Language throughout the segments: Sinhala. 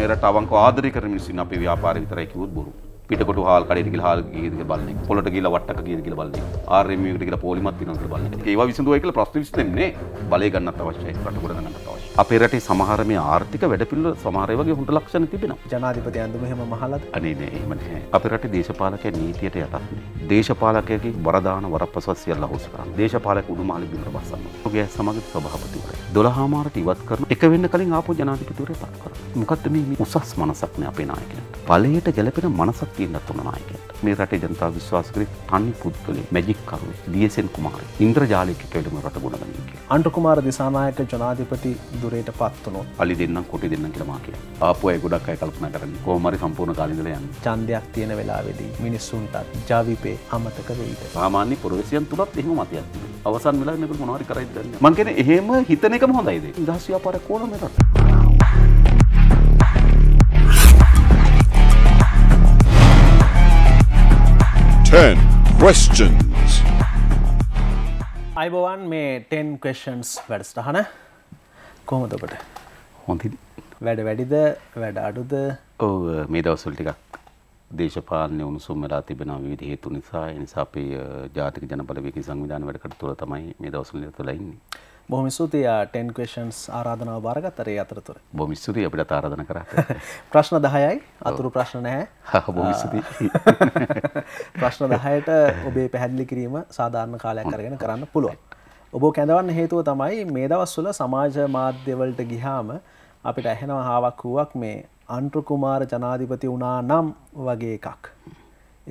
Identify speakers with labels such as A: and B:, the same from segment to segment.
A: මේ රටාවන් ආදරය කරන මිනිස්සු අපේ ව්‍යාපාරය විතරයි කිව්වොත් බොරු. පිටකොට හාල් කඩේට ගිහලා හාල් ගියද කියලා බලන්නේ. පොළට ගිහලා වට්ටක ගියද කියලා බලන්නේ. ආර්යමීයකට ගිහලා පොලිමත් වෙනවා කියලා බලන්නේ. ඒවා විසඳුවයි කියලා ප්‍රශ්න විසඳෙන්නේ බලය ගන්නත් අවශ්‍යයි. රට ගොඩ ගන්නත් අවශ්‍යයි. අපේ රටේ සමහර මේ ආර්ථික වැඩපිල්ල සමහරය වගේ හොඳ
B: ලක්ෂණ තිබෙනවා ජනාධිපති ඇඳුම එහෙම මහලද
A: අනේ නෑ එහෙම නැහැ අපේ රටේ දේශපාලක නීතියට යටත් නේ දේශපාලකයාගේ වරදාන වරප්‍රසස් සියල්ල හොස් කරන දේශපාලක උඩුමාලි බිඳ බස්සන්න ඔගේ සමග සභාපතිවරයා දොළහාමාරට ඉවත් කරන එක වෙන්න කලින් ආපෝ ජනාධිපතිවරය පත් කරනවා මොකද්ද මේ උසස් මනසක් නේ අපේ නායකයා ඵලයට ගැලපෙන මනසක් තියෙන්නත් උන නායකයා මේ රටේ ජනතාව විශ්වාස කරේ තනි පුද්ගලෙ මැජික් කරුවෙක් ඩීඑස්එන් කුමාරය ඉන්ද්‍රජාලයකට වැඩම රට ගොඩ ගන්නේ කියලා.
B: අන්ට කුමාර දිසානායක ජනාධිපති දුරේට පත් වුණොත්
A: අලි දෙන්නම් කොටි දෙන්නම් කියලා මා කියලා. ආපු
B: අය ගොඩක් අය කල්පනා කරන්නේ කොහොම හරි සම්පූර්ණ කාලේ ඉඳලා යන්න. ඡන්දයක් තියෙන වෙලාවේදී මිනිස්සුන්ටත් ජවිපේ අමතක වෙයිද?
A: සාමාන්‍ය පුරවැසියන් තුලත් එහෙම මතයක් තිබෙනවා. අවසන් වෙලාවේ මේකට මොනවාරි කරයිද දන්නේ නැහැ. මං කියන්නේ එහෙම හිතන එකම හොඳයිද? ඉන්දහස් ව්‍යාපාරයක් ඕනම රටක්.
B: 10 questions. අයිබෝවන් මේ 10 questions වැඩස්ටහන කොහොමද ඔබට? හොඳයි. වැඩ වැඩිද වැඩ අඩුද?
A: ඔව් මේ දවස්වල ටිකක් දේශපාලන උණුසුම් වෙලා තිබෙන විවිධ හේතු නිසා ඒ නිසා අපේ ජාතික ජනබලවේගී සංවිධාන වැඩ කටයුතු වල තමයි මේ දවස්වල නිරතලා ඉන්නේ.
B: බොහොම ස්තුතියි ටෙන් ක්වේෂන්ස් ආරාධනාව බාරගත් අරේ අතරතුර
A: බොහොම ස්තුතියි අපිට ආරාධනා කරා
B: ප්‍රශ්න 10යි අතුරු ප්‍රශ්න නැහැ බොහොම ස්තුතියි ප්‍රශ්න 10ට ඔබේ පැහැදිලි කිරීම සාධාරණ කාලයක් අරගෙන කරන්න පුළුවන් ඔබ කැඳවන්න හේතුව තමයි මේ දවස්වල සමාජ මාධ්‍යවලට ගිහාම අපිට ඇහෙනවා හාවක් වූවක් මේ අන්ට්‍රු කුමාර ජනාධිපති වුණා නම් වගේ එකක්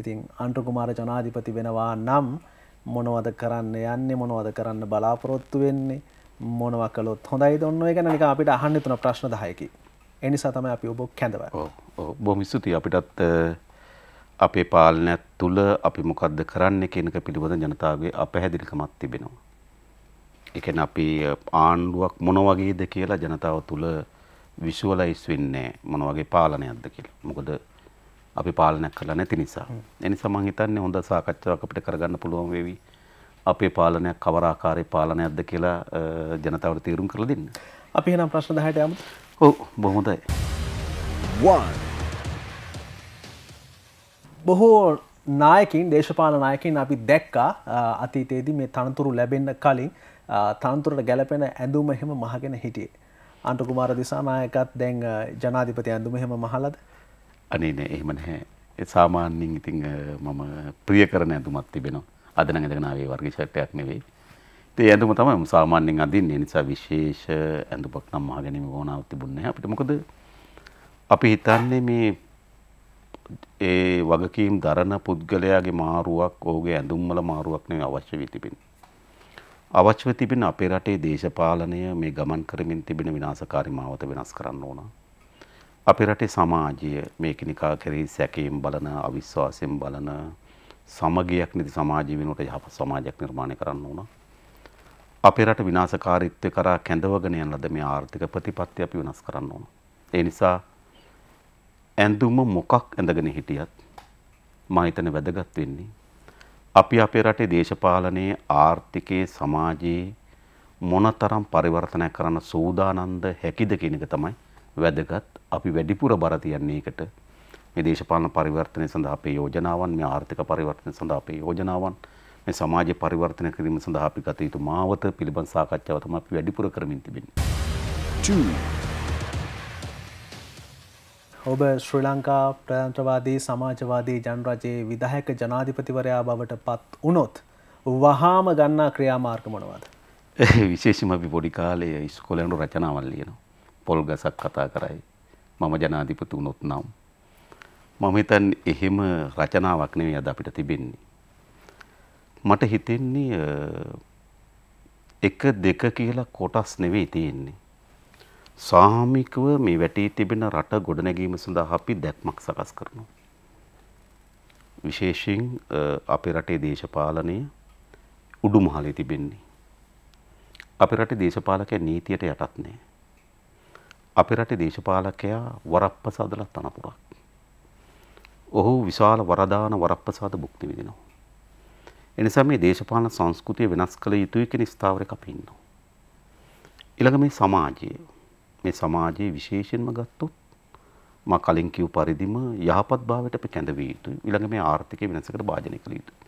B: ඉතින් අන්ට්‍රු කුමාර ජනාධිපති වෙනවා නම් මොනවද කරන්න යන්නේ මොනවද කරන්න බලාපොරොත්තු වෙන්නේ මොනව කළොත් හොඳයි දොන්න ගැන නික අපිට අහන්න තුන ප්‍රශ්න දහයකි එනිසා තම අපි ඔබ කැඳව
A: බොම ස්තුති අපිටත් අපේ පාලනයක් තුළ අපි මොකක්ද කරන්න කෙනක පිළිබඳ ජනතාවගේ අපහැදිලිකමත් තිබෙනවා. එකන අපි ආණ්ඩුවක් මොන වගේද කියලා ජනතාව තුළ විශ්ුවලයිස් වෙන්නේ මොන වගේ පාලනයක්ද කියලා මොකද අපි පාලනයක් කරලා නැති නිසා. එනිසා මම හිතන්නේ හොඳ සාකච්ඡාවක් අපිට කරගන්න පුළුවන් වෙවි. අපේ පාලනයක් කවර ආකාරයේ පාලනයක්ද කියලා
B: ජනතාවට තීරුම් කරලා දෙන්න. අපි එහෙනම් ප්‍රශ්න 10ට යමු. ඔව් බොහොම හොඳයි. 1 බොහෝ නායකින් දේශපාල නායකින් අපි දැක්කා අතීතයේදී මේ තනතුරු ලැබෙන්න කලින් තනතුරට ගැලපෙන ඇඳුම එහෙම මහගෙන හිටියේ. අන්ටකුමාර දිසානායකත් දැන් ජනාධිපති ඇඳුම එහෙම මහලද
A: අනේ නෑ එහෙම නැහැ. ඒ සාමාන්‍යයෙන් ඉතින් මම ප්‍රිය කරන ඇඳුමක් තිබෙනවා. අද නම් ඇඳගෙන ආවේ වර්ග ෂර්ට්යක් නෙවෙයි. ඉතින් ඒ ඇඳුම තමයි මම සාමාන්‍යයෙන් අඳින්නේ. ඒ නිසා විශේෂ ඇඳුමක් නම් මහගෙනීම ඕනාවක් තිබුණේ නැහැ. අපිට මොකද අපි හිතන්නේ මේ ඒ වගකීම් දරන පුද්ගලයාගේ මාරුවක් ඔහුගේ ඇඳුම් වල මාරුවක් නෙවෙයි අවශ්‍ය වී තිබෙන්නේ. අවශ්‍යව තිබෙන අපේ රටේ දේශපාලනය මේ ගමන් කරමින් තිබෙන විනාශකාරී මාවත වෙනස් කරන්න ඕන. අපි රටේ සමාජය මේක නිකා කරේ සැකයෙන් බලන අවිශ්වාසයෙන් බලන සමගියක් නිති සමාජය වෙනුවට යහපත් සමාජයක් නිර්මාණය කරන්න ඕන. අපේ රට විනාශකාරීත්වය කරා කැඳවගෙන යන ලද මේ ආර්ථික ප්‍රතිපත්ති අපි වෙනස් කරන්න ඕන. ඒ නිසා ඇඳුම මොකක් ඇඳගෙන හිටියත් මම හිතන්නේ වැදගත් වෙන්නේ අපි අපේ රටේ දේශපාලනයේ ආර්ථිකයේ සමාජයේ මොනතරම් පරිවර්තනයක් කරන්න සූදානම්ද හැකිද කියන එක තමයි වැදගත් අපි වැඩිපුර බර තියන්නේ ඒකට. මේ දේශපාලන පරිවර්තනය සඳහා අපේ යෝජනාවන්, මේ ආර්ථික පරිවර්තනය සඳහා අපේ යෝජනාවන්, මේ සමාජ පරිවර්තනය කිරීම සඳහා අපි ගත යුතු මාවත පිළිබඳ සාකච්ඡාව තමයි අපි වැඩිපුර කරමින් තිබෙන්නේ.
B: ඔබ ශ්‍රී ලංකා ප්‍රජාතන්ත්‍රවාදී සමාජවාදී ජනරජයේ විධායක ජනාධිපතිවරයා බවට පත් වුණොත් වහාම ගන්නා ක්‍රියාමාර්ග මොනවද?
A: විශේෂම අපි පොඩි කාලේ ඉස්කෝලේ යන රචනාවල් ලියනවා. පොල් ගසක් කතා කරයි. මම ජනාධිපති වුණොත් නම් මම හිතන්නේ එහෙම රචනාවක් නෙවෙයි අද අපිට තිබෙන්නේ. මට හිතෙන්නේ එක දෙක කියලා කොටස් නෙවෙයි තියෙන්නේ. සාමිකව මේ වැටී තිබෙන රට ගොඩනැගීම සඳහා අපි දැක්මක් සකස් කරනවා. විශේෂයෙන් අපේ රටේ දේශපාලනය උඩුමහලේ තිබෙන්නේ. අපේ රටේ දේශපාලකයා නීතියට යටත් නැහැ. අපේ රටේ දේශපාලකයා වරප්‍රසාදලා තනපුරක්. ඔහු විශාල වරදාන වරප්‍රසාද භුක්ති විඳිනවා. එනිසා මේ දේශපාලන සංස්කෘතිය වෙනස් කළ යුතුයි කියන ස්ථාවරයක අපි ඉන්නවා. ඊළඟ මේ සමාජය මේ සමාජයේ විශේෂයෙන්ම ගත්තොත් මා කලින් කිව් පරිදිම යහපත් භාවයට අපි කැඳවිය යුතුයි. ඊළඟ මේ ආර්ථික වෙනසකට භාජනය කළ යුතුයි.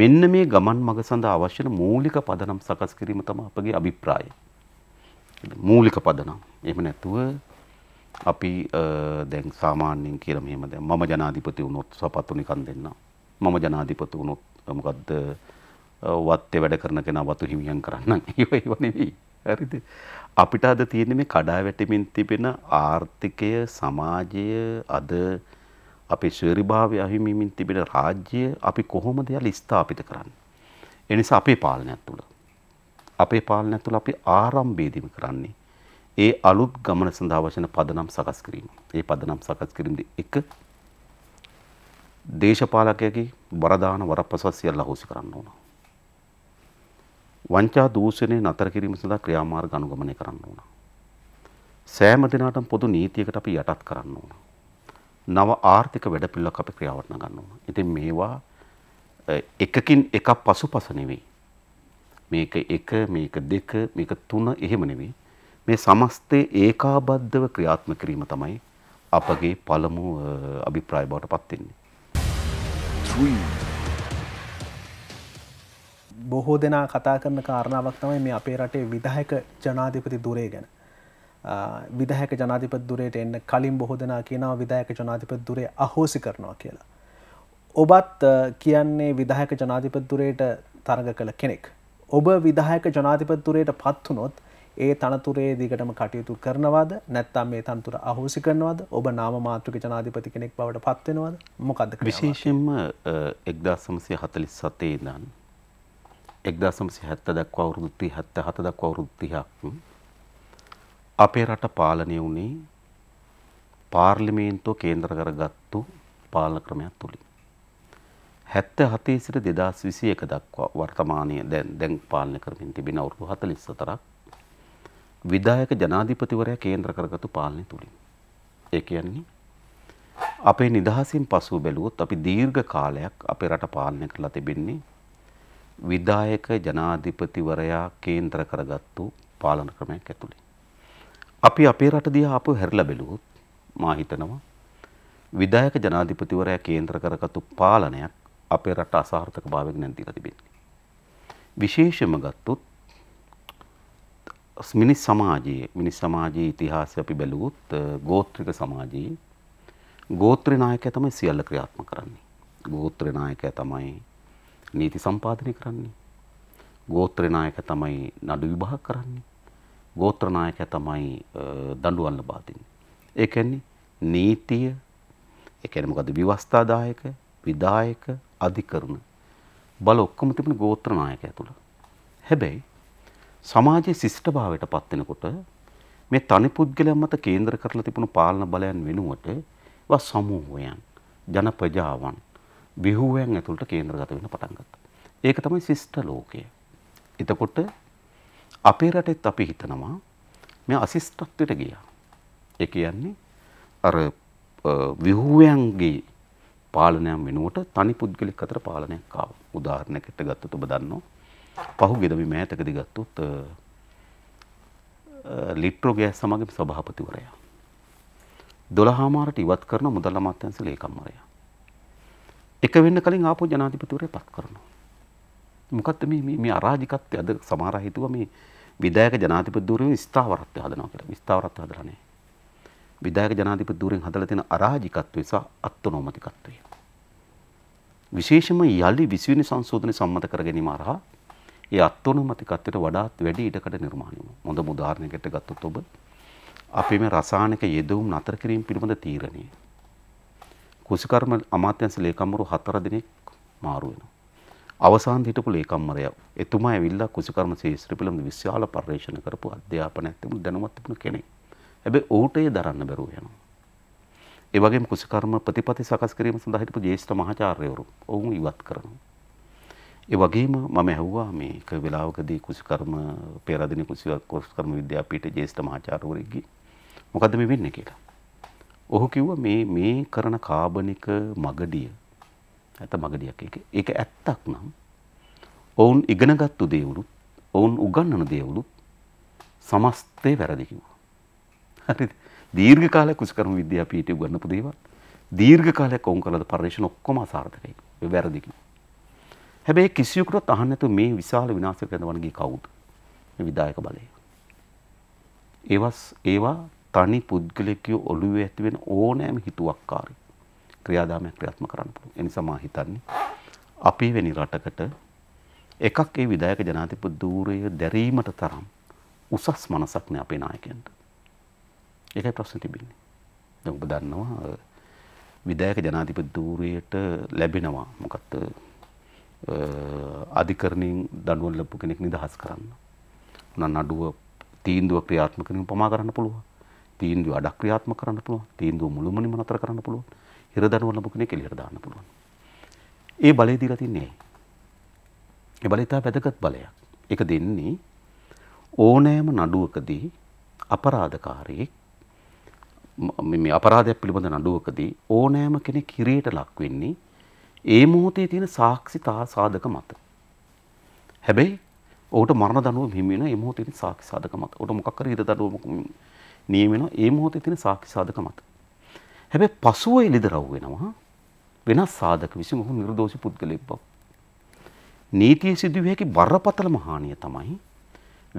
A: මෙන්න මේ ගමන් මඟ සඳහා අවශ්‍ය මූලික පදනම් සකස් කිරීම තමයි අපගේ අභිප්‍රායය. මූලික පදනම්. එහෙම නැතුව අපි දැන් සාමාන්‍යයෙන් කියලා මෙහෙම දැන් මම ජනාධිපති වුණොත් සපත්තු නිකන් දෙන්න. මම ජනාධිපති වුණොත් මොකද්ද වත්තේ වැඩ කරන කෙනා වතු හිමියන් කරන්න ඒව නෙවෙයි. හරිද? අපිට අද තියෙන්නේ මේ කඩා වැටෙමින් තිබෙන ආර්ථිකය සමාජය අද අපේ ශරීරභාවය අහිමිමින් තිබෙන රාජ්‍ය අපි කොහොමද යලි ස්ථාපිත කරන්නේ? ඒ නිසා අපේ පාලනයක් තුළ අපේ පාලන ඇතුළ අපි ආරම්භයේදීම කරන්නේ ඒ අලුත් ගමන සඳහා වචන පදනම් සකස් කිරීම. ඒ පදනම් සකස් කිරීමදී එක දේශපාලකයගේ වරදාන වරපසස් සියල්ල අහෝසි කරන්න ඕන. වංචා දූෂණය නතර කිරීම සඳහා ක්‍රියාමාර්ග අනුගමනය කරන්න ඕන. සෑම දිනකටම පොදු නීතියකට අපි යටත් කරන්න ඕන. නව ආර්ථික වැඩපිළිවෙලක් අපි ක්‍රියාවට ගන්න ඕන. ඉතින් මේවා එකකින් එකක් පසුපස නෙවෙයි. මේක එක මේක දෙක මේක තුන එහෙම නෙවෙයි මේ සමස්තේ ඒකාබද්ධව ක්‍රියාත්මක කිරීම තමයි අපගේ පළමු අභිප්‍රාය බවට පත් වෙන්නේ.
B: බොහෝ දෙනා කතා කරන කාරණාවක් තමයි මේ අපේ රටේ විධායක ජනාධිපති දුරේ ගැන. විධායක ජනාධිපති දුරේට එන්න කලින් බොහෝ දෙනා කියනවා විධායක ජනාධිපති දුරේ අහෝසි කරනවා කියලා. ඔබත් කියන්නේ විධායක ජනාධිපති දුරේට තරග කළ කෙනෙක්. ඔබ විදායක ජනාතිපත්තුරයට පත්වනොත් ඒ තනතුරේ දිගටම කටයුතු කරනවාද නැත්තම් මේ තන්තුර අහෝසි කරනවාද ඔබ නාම මාතෘක ජනාධිපති කෙනෙක් බවට පත්වෙනවාද මොකක්ද
A: විශේෂෙන්ම එක්දාසමසය හතලිස් සතේ දන් එක්දාසමසි හැත්ත දක්වා අවුරුදුත්ති හැත්ත හත දක්වා අවුරුද්ධයක් අපේ රට පාලනය වුණේ පාර්ලිමේන්තුව කේන්ද්‍ර කරගත්තු පාලන ක්‍රමයක් තුළින් හැත්ත හතේ සිට දෙදස් විසි එක දක්වා වර්තමානය දැන් දැන් පාලන කරමින් තිබෙන අවුරුදු හතලිස්ස තරක් විදායක ජනාධිපතිවරය කේන්ද්‍ර කරගතු පාලනය තුළින්. ඒ කියන්නේ අපේ නිදහසින් පසු බැලුවොත් අපි දීර්ඝ කාලයක් අපේ රට පාලනය කරලා තිබෙන්නේ විදායක ජනාධිපතිවරයා කේන්ද්‍ර කරගත්තු පාලන ක්‍රමයක් ඇතුළේ. අපි අපේ රට දිහා අපව හැරිලා බැලුවොත් මා හිතනවා විදායක ජනාධිපතිවරයා කේන්ද්‍ර කරගත්තු පාලනයක් අපේ රට අසාර්ථක භාවයක් නැතිලා තිබෙන්නේ. විශේෂම ගත්තොත් මිනිස් සමාජයේ මිනිස් සමාජයේ ඉතිහාසය අපි බැලුවොත් ගෝත්‍රික සමාජයේ ගෝත්‍ර නායකයා තමයි සියල්ල ක්‍රියාත්මක කරන්නේ. ගෝත්‍ර නායකයා තමයි නීති සම්පාදනය කරන්නේ. ගෝත්‍ර නායකයා තමයි නඩු විභාග කරන්නේ. ගෝත්‍ර නායකයා තමයි දඬුවම් ලබා දෙන්නේ. ඒ කියන්නේ නීතිය ඒ කියන්නේ මොකද්ද විවස්ථාදායක විදායක අධිකරණ බල ඔක්කොම තිබුණ ගෝත්‍ර නායක ඇතුළ. හැබැයි සමාජයේ ශිෂ්ටභාවයට පත් වෙනකොට මේ තනි පුද්ගලයන් මත කේන්ද්‍ර කරලා තිබුණු පාලන බලයන් වෙනුවට ඒවා සමූහයන් ජන ප්‍රජාවන් විහුවයන් ඇතුළට කේන්ද්‍රගත වෙන්න පටන් ගත්තා. ඒක තමයි ශිෂ්ට ලෝකය. එතකොට අපේ රටෙත් අපි හිතනවා මේ අශිෂ්ටත්වයට ගියා. ඒ කියන්නේ අර විහුවයන්ගේ පාලනයක් වෙනුවට තනි පුද්ගලික අතර පාලනයක් ආවා. උදාහරණයකට ගත්තොත් ඔබ දන්නවා පහුගියද මේ මෑතකදී ගත්තොත් ලිට්‍රෝ ගෑස් සමගම සභාපතිවරයා 12 මාරට ඉවත් කරන මුදල් අමාත්‍යාංශ ලේකම්වරයා එක වෙන්න කලින් ආපු ජනාධිපතිවරයා පත් කරනවා. මොකක්ද මේ මේ අරාජිකත්වය අද සමහර අය හිතුවා මේ විධායක ජනාධිපති ධූරයෙන් ස්ථාවරත්වය හදනවා කියලා. ස්ථාවරත්වය හදලා නැහැ. විධායක ජනාධිපති ධූරයෙන් හදලා තියෙන අරාජිකත්වය සහ අත්නෝමතිකත්වය. විශේෂම යළි 20 වෙනි සංශෝධනය සම්මත කර ගැනීම අරහා ඒ අත්අනුමතිකත්වයට වඩාත් වැඩි ඉඩකඩ නිර්මාණය වෙනවා. හොඳම උදාහරණයකට ගත්තොත් ඔබ අපේ මේ රසායනික යෙදවුම් නතර කිරීම පිළිබඳ තීරණය. කුසිකර්ම අමාත්‍යංශ ලේකම්වරු හතර දෙනෙක් මාරු වෙනවා. අවසාන හිටපු ලේකම්වරයා එතුමා ඇවිල්ලා කුසිකර්ම ශාස්ත්‍රය පිළිබඳ විශාල පර්යේෂණ කරපු අධ්‍යාපනයක් තිබුණු දැනුමක් තිබුණු කෙනෙක්. හැබැයි ඌට ඒ දරන්න බැරුව යනවා. ඒ වගේම කුසකර්ම ප්‍රතිපති සකස් කිරීම සඳහා හිටපු ජ්‍යෙෂ්ඨ මහාචාර්යවරු ඔවුන් ඉවත් කරනවා. ඒ වගේම මම ඇහුවා මේක වෙලාවකදී කුසකර්ම පෙරදින කුසකර්ම විද්‍යාපීඨ ජ්‍යෙෂ්ඨ මහාචාර්යවරුගෙ මොකද්ද මේ වෙන්නේ කියලා. ඔහු කිව්වා මේ මේ කරන කාබනික මගඩිය ඇත මගඩියක් ඒක. ඒක ඇත්තක් නම් ඔවුන් ඉගෙනගත්තු දේවලුත් ඔවුන් උගන්වන දේවලුත් සමස්තේ වැරදි කිව්වා. හරිද? දීර්ඝ කාලයක් කුසකර්ම විද්‍යා පීඨය උගන්වපු දේවල් දීර්ඝ කාලයක් ඔවුන් කරලද පර්යේෂණ ඔක්කොම අසාර්ථකයි. ඒ වැරදි කිව්වා. හැබැයි කිසියෙකුට අහන්න නැතුව මේ විශාල විනාශයක් කරනවන්ගේ කවුද? මේ විදායක බලය. ඒවස් ඒවා තනි පුද්ගලිකයෝ ඔළුවේ ඇති වෙන ඕනෑම හිතුවක්කාරී ක්‍රියාදාමයක් ක්‍රියාත්මක කරන්න පුළුවන්. ඒ නිසා මම හිතන්නේ අපි වෙනි රටකට එකක් ඒ විදායක ජනාධිපති ධූරය දැරීමට තරම් උසස් මනසක් නෑ අපේ නායකයන්ට. ඒකයි ප්‍රශ්න තිබින්නේ. දැන් ඔබ දන්නවා විධායක ජනාධිපති ධූරයට ලැබෙනවා මොකක්ද අධිකරණයෙන් දඬුවම් ලැබපු කෙනෙක් නිදහස් කරන්න. උනන් නඩුව තීන්දුව ක්‍රියාත්මක කිරීම පමා කරන්න පුළුවන්. තීන්දුව අඩක් ක්‍රියාත්මක කරන්න පුළුවන්. තීන්දුව මුළුමනින්ම නතර කරන්න පුළුවන්. හිර දඬුවම් ලැබපු කෙනෙක් එළියට දාන්න පුළුවන්. ඒ බලය දීලා තින්නේ ඇයි? ඒ බලය තමයි වැදගත් බලයක්. ඒක දෙන්නේ ඕනෑම නඩුවකදී අපරාධකාරයෙක් මේ අපරාධයක් පිළිබඳ නඩුවකදී ඕනෑම කෙනෙක් හිරයට ලක් වෙන්නේ ඒ මොහොතේ තියෙන සාක්ෂි සාධක මත. හැබැයි ඔහුට මරණ දඬුවම හිමි වෙන ඒ මොහොතේ තියෙන සාක්ෂි සාධක මත. ඔහුට මොකක් හරි හිත දඬුවමක් නියම වෙනවා ඒ මොහොතේ තියෙන සාක්ෂි සාධක මත. හැබැයි පසුව එළිදරව් වෙනවා වෙනස් සාධක විසින් ඔහු නිර්දෝෂී පුද්ගලෙක් බව. නීතිය සිදුවිය හැකි බරපතලම හානිය තමයි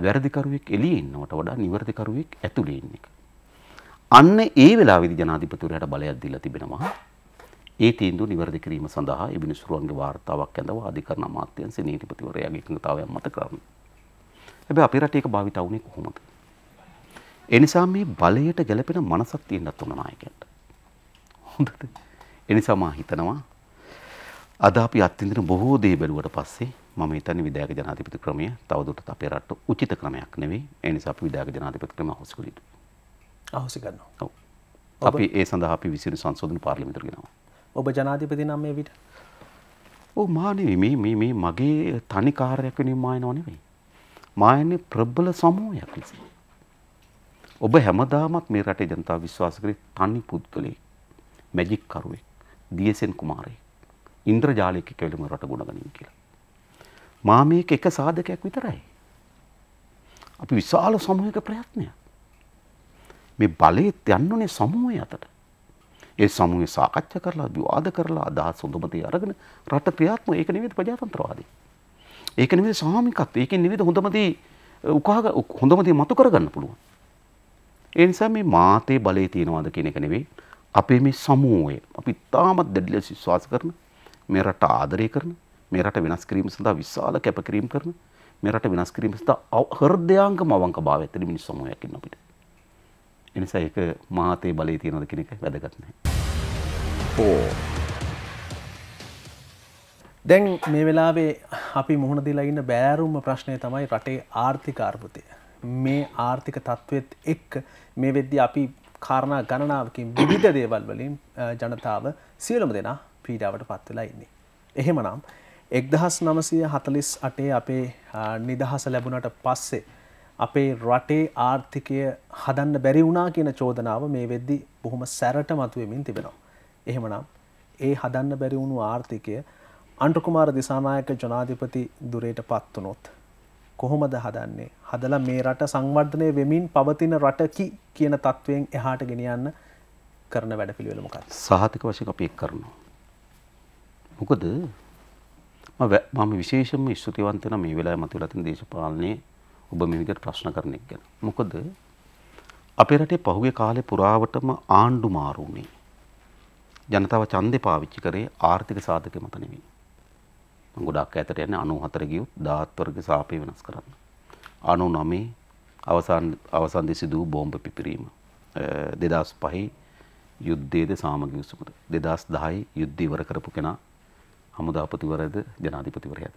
A: වැරදිකරුවෙක් එළියේ ඉන්නවට වඩා නිවැරදිකරුවෙක් ඇතුළේ ඉන්න එක. අන්න ඒ වෙලාවේදී ජනාධිපතිවරයාට බලයක් දීලා තිබෙනවා. ඒ තීන්දුව નિවරදි කිරීම සඳහා ඒ විනිසුරුවන්ගේ වාර්තාවක් ඇඳව අධිකරණ අමාත්‍යංශ නීතිපතිවරයාගේ එකඟතාවයක් මත කරන්න. හැබැයි අපේ රටේ ඒක භාවිත වුණේ කොහොමද? ඒ නිසා මේ බලයට ගැළපෙන මනසක් තියෙන්නත් ඕන නායකයන්ට. හොඳද? ඒ නිසා මා හිතනවා අද අපි අත්විඳින බොහෝ දේ බැලුවට පස්සේ මම හිතන්නේ විධායක ජනාධිපති ක්‍රමය තවදුරටත් අපේ රට උචිත ක්‍රමයක් නෙවෙයි. ඒ නිසා අපි විධායක ජනාධිපති ක්‍රම හොස්කලියුතු. අහුස කරනවා ඔව අපි ඒ සඳහා අපි විසිරු සංශෝධන පාර්ලිමේන්තුවට ගෙනවා
B: ඔබ ජනාධිපති නම් මේ විට ඔව් මා
A: නෙවෙයි මේ මේ මේ මගේ තනි කාර්යයක් වෙනුවෙන් මා එනවා නෙවෙයි මා එන්නේ ප්‍රබල සමූහයක් ලෙස ඔබ හැමදාමත් මේ රටේ ජනතාව විශ්වාස කරේ තනි පුද්ගලයෙක් මැජික් කරුවෙක් දියසෙන් කුමාරයෙක් ඉන්ද්‍රජාලයක කෙලම රට ගුණගනින් කියලා. මා මේක එක සාධකයක් විතරයි. අපි විශාල සමූහයක ප්‍රයත්නයක්. මේ බලයත් යන්නුනේ සමූහය අතට. ඒ සමූහය සාකච්ඡා කරලා විවාද කරලා අදහස් හොඳම දේ අරගෙන රට ක්‍රියාත්මක ඒක නෙවෙයි ප්‍රජාතන්ත්‍රවාදී. ඒක නෙවෙයි සාමිකත්වය. ඒක නෙවෙයි හොඳම දේ උකහා හොඳම දේ මතු කරගන්න පුළුවන්. ඒ නිසා මේ මාතේ බලේ තියනවාද කියන එක නෙවෙයි අපේ මේ සමූහය අපි තාමත් දැඩිලෙස විශ්වාස කරන මේ රට ආදරය කරන මේ රට වෙනස් කිරීම සඳහා විශාල කැපකිරීම් කරන මේ රට වෙනස් කිරීම සඳහා හෘදයාංගම අවංකභාවය ඇති මිනිස් සමූහයක් ඉන්න අපිට. එනිසා ඒක මහතේ බලය තියෙනවද කියන එක වැදගත් නැහැ.
B: දැන් මේ වෙලාවේ අපි මුහුණ දීලා ඉන්න බෑරුම්ම ප්‍රශ්නය තමයි රටේ ආර්ථික අර්බුදය. මේ ආර්ථික තත්ත්වෙත් එක්ක මේ වෙද්දී අපි කාරණා ගණනාවකින් විවිධ දේවල් වලින් ජනතාව සියලුම දෙනා පීඩාවට පත් වෙලා ඉන්නේ. එහෙමනම් එක්දහස් නමසය හතලිස් අටේ අපේ නිදහස ලැබුණට පස්සේ අපේ රටේ ආර්ථිකය හදන්න බැරි වුණා කියන චෝදනාව මේ වෙද්දි බොහොම සැරට මතුවමින් තිබෙනවා. එහෙමනම් ඒ හදන්න බැරිවුණු ආර්ථිකය අන්ටකුමාර දිසානායක ජනාධිපති දුරයට පත්වනොත්. කොහොමද හදන්නේ හදලා මේ රට සංවර්ධනය වෙමින් පවතින රටකි කියන තත්ත්වයෙන් එහාට ගෙනියන්න කරන වැඩපිළිවෙලමකත්
A: සාහතික වශයෙන් අපි එක් කරනවා. මොකද මම විශේෂම ස්තුතිවන්තන මේ වෙලා මතුවලතින් දේශපාලනය ඔබ මේ විදිහට ප්‍රශ්න කරන එක ගැන. මොකද අපේ රටේ පහුගිය කාලේ පුරාවටම ආණ්ඩු මාරු වුණේ. ජනතාව ඡන්දේ පාවිච්චි කරේ ආර්ථික සාධක මත නෙමෙයි. මම ගොඩක් ඈතට යන්නේ 94 ගියොත් 10ත් වර්ග සාපේ වෙනස් කරන්න. 99 අවසාන අවසන් දෙසිදු බෝම්බ පිපිරීම. 2005 යුද්ධයේද සාමගිය උසුමද 2010 යුද්ධ ඉවර කරපු කෙනා හමුදාපතිවරද ජනාධිපතිවරයාද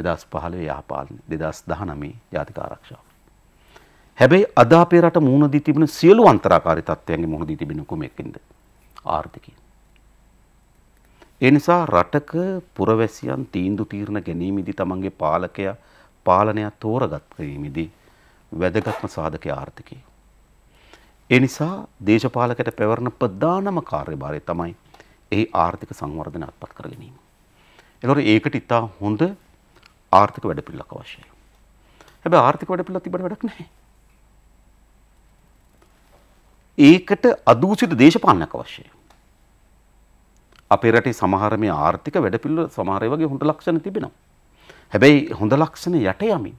A: දෙදස් පහළේ යහපාලන දෙදස් දහනමේ ජාතික ආරක්ෂාව. හැබැයි අද අපේ රට මුහුණ දී තිබෙන සියලු අන්තරාකාරී තත්ත්වයන්ගේ මුහුණ දී තිබෙන කුමකින්ද? ආර්ථිකයෙන්. ඒ නිසා රටක පුරවැසියන් තීන්දුව තීරණ ගැනීමේදී තමන්ගේ පාලකයා පාලනය තෝරගත් ගැනීමේදී වැදගත්ම සාධකය ආර්ථිකය. ඒ නිසා දේශපාලකට පැවරන ප්‍රධානම කාර්යභාරය තමයි එහි ආර්ථික සංවර්ධන අත්පත් කර ගැනීම. එතකොට ඒකට ඉතා හොඳ ආර්ථික වැඩපිළිවෙලක් අවශ්‍යයි. හැබැයි ආර්ථික වැඩපිළිවෙලක් තිබ්බට වැඩක් නැහැ. ඒකට අදූසිත දේශපාලනයක් අවශ්‍යයි. අපේ රටේ සමහර මේ ආර්ථික වැඩපිළිවෙල සමහර වගේ හොඳ ලක්ෂණ තිබෙනවා. හැබැයි හොඳ ලක්ෂණ යට යමින්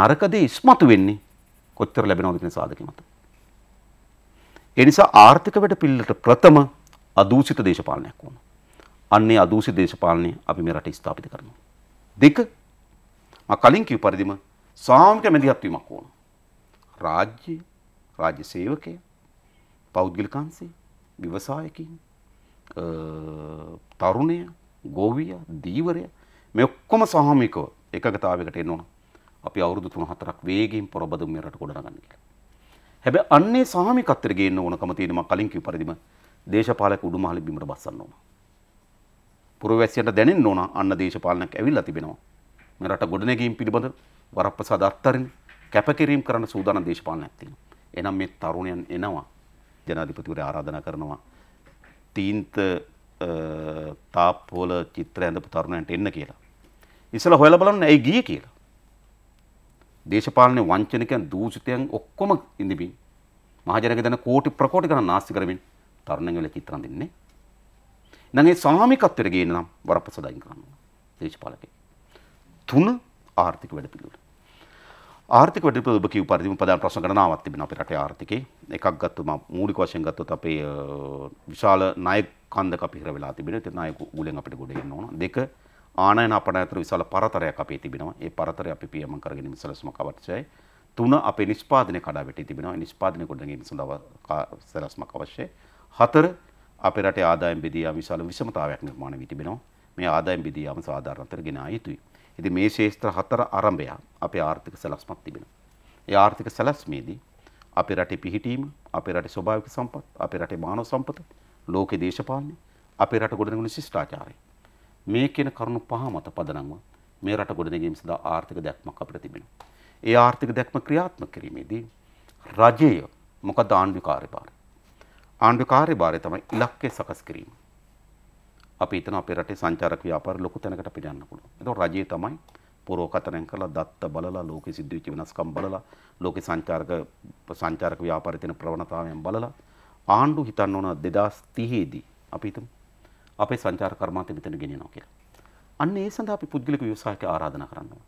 A: නරක දේ ඉස්මතු වෙන්නේ කොච්චර ලැබෙනවද කියන සාධකෙ මත. ඒ නිසා ආර්ථික වැඩපිළිවෙලට ප්‍රථම අදූසිත දේශපාලනයක් ඕන. අන්නේ අදූසිත දේශපාලනය අපි මේ රටේ ස්ථාපිත කරනවා. දෙක මම කලින් කිව් පරිදිම ස්වාමික මැදිහත් වීමක් ඕන. රාජ්‍ය, රාජ්‍ය සේවකය, පෞද්ගලිකංශේ, ව්‍යවසායකින්, තරුණය, ගෝවියා, දීවරය මේ ඔක්කොම සාමිකව එකගතාවයකට එන්න ඕන. අපි අවුරුදු 3-4ක් වේගෙන් පොරබදුම් මේ රට ගොඩනගන්න කියලා. හැබැයි අන්නේ සාමිකත්වයට ගේන්න ඕනකම තියෙන මම කලින් කිව් පරිදිම දේශපාලක උඩුමහල බිමට බස්සන්න ඕන. පුරවැසියන්ට දැනෙන්න ඕන අන්න දේශපාලනයක් ඇවිල්ලා තිබෙනවා. මේ රට ගොඩනැගීම් පිළිබඳ වරප්‍රසාද අත්තරින් කැපකිරීම කරන්න සූදානම් දේශපාලනයක් තියෙනවා. එනම් මේ තරුණයන් එනවා. ජනාධිපතිවරයා ආරාධනා කරනවා තීන්ත තාප්පෝල චිත්‍ර ඇඳපු තරුණයන්ට එන්න කියලා. ඉස්සලා හොයලා බලන්න ඇයි ගියේ කියලා. දේශපාලනේ වංචනිකයන් දූෂිතයන් ඔක්කොම ඉඳිමින් මහජනක දන කෝටි ප්‍රකෝටි ගණන් නාස්ති කරමින් තරුණයන් වල චිත්‍රන් දෙන්නේ. නම් ඒ සාමිකත්වයට ගේන්න නම් වරප්‍රසාදයින් කරනවා. දේශපාලකේ තුන ආර්ථික වැඩපිළිවෙල. ආර්ථික වැඩපිළිවෙල ඔබ කියපු පරිදි ප්‍රධාන ප්‍රශ්න ගණනාවක් තිබෙනවා අපේ රටේ ආර්ථිකේ. එකක් ගත්තොත් මම මූලික වශයෙන් ගත්තොත් අපේ විශාල ණය කන්දක අපි හිර වෙලා තිබෙනවා. ඒ ණය උලෙන් අපිට ගොඩ එන්න ඕන. දෙක ආනයන අපනයන අතර විශාල පරතරයක් අපේ තිබෙනවා. ඒ පරතරය අපි පියමන් කර ගැනීම සැලසුමක් අවශ්‍යයි. තුන අපේ නිෂ්පාදනය කඩා වැටී තිබෙනවා. ඒ නිෂ්පාදනය කොට ගැනීම සඳහා සැලසුමක් අවශ්‍යයි. හතර අපේ රටේ ආදායම් බෙදී යාම විශාල විෂමතාවයක් නිර්මාණය වී තිබෙනවා. මේ ආදායම් බෙදී යාම සාධාරණතර ගෙන ආ යුතුයි. ඉතින් මේ ශේෂ්ත්‍ර හතර ආරම්භය අපේ ආර්ථික සැලැස්මක් තිබෙනවා. ඒ ආර්ථික සැලැස්මේදී අපේ රටේ පිහිටීම, අපේ රටේ ස්වභාවික සම්පත්, අපේ රටේ මානව සම්පත, ලෝකේ දේශපාලනය, අපේ රට ගොඩනගන ශිෂ්ටාචාරය. මේ කියන කරුණු පහ මත පදනම්ව මේ රට ගොඩනැගීම සඳහා ආර්ථික දැක්මක් අපිට තිබෙනවා. ඒ ආර්ථික දැක්ම ක්‍රියාත්මක කිරීමේදී රජය මොකද ආණ්ඩු කාර්යභාරය? ආණ්ඩු කාර්යභාරය තමයි ඉලක්කය සකස් කිරීම. අපි හිතන අපේ රටේ සංචාරක ව්‍යාපාර ලොකු තැනකට අපිට යන්න පුළුවන්. එතකොට රජයේ තමයි පුරෝකතනය කරලා දත්ත බලලා ලෝකෙ සිද්ධ වෙච්ච වෙනස්කම් බලලා ලෝකේ සංචාරක සංචාරක ව්‍යාපාරයේ තියෙන ප්‍රවණතාවයන් බලලා ආණ්ඩු හිතන්න ඕන 2030 දී අපි හිතමු අපේ සංචාර කර්මාන්තය මෙතන ගෙනියනවා කියලා. අන්න ඒ සඳහා අපි පුද්ගලික ව්‍යවසායක ආරාධනා කරන්න ඕන.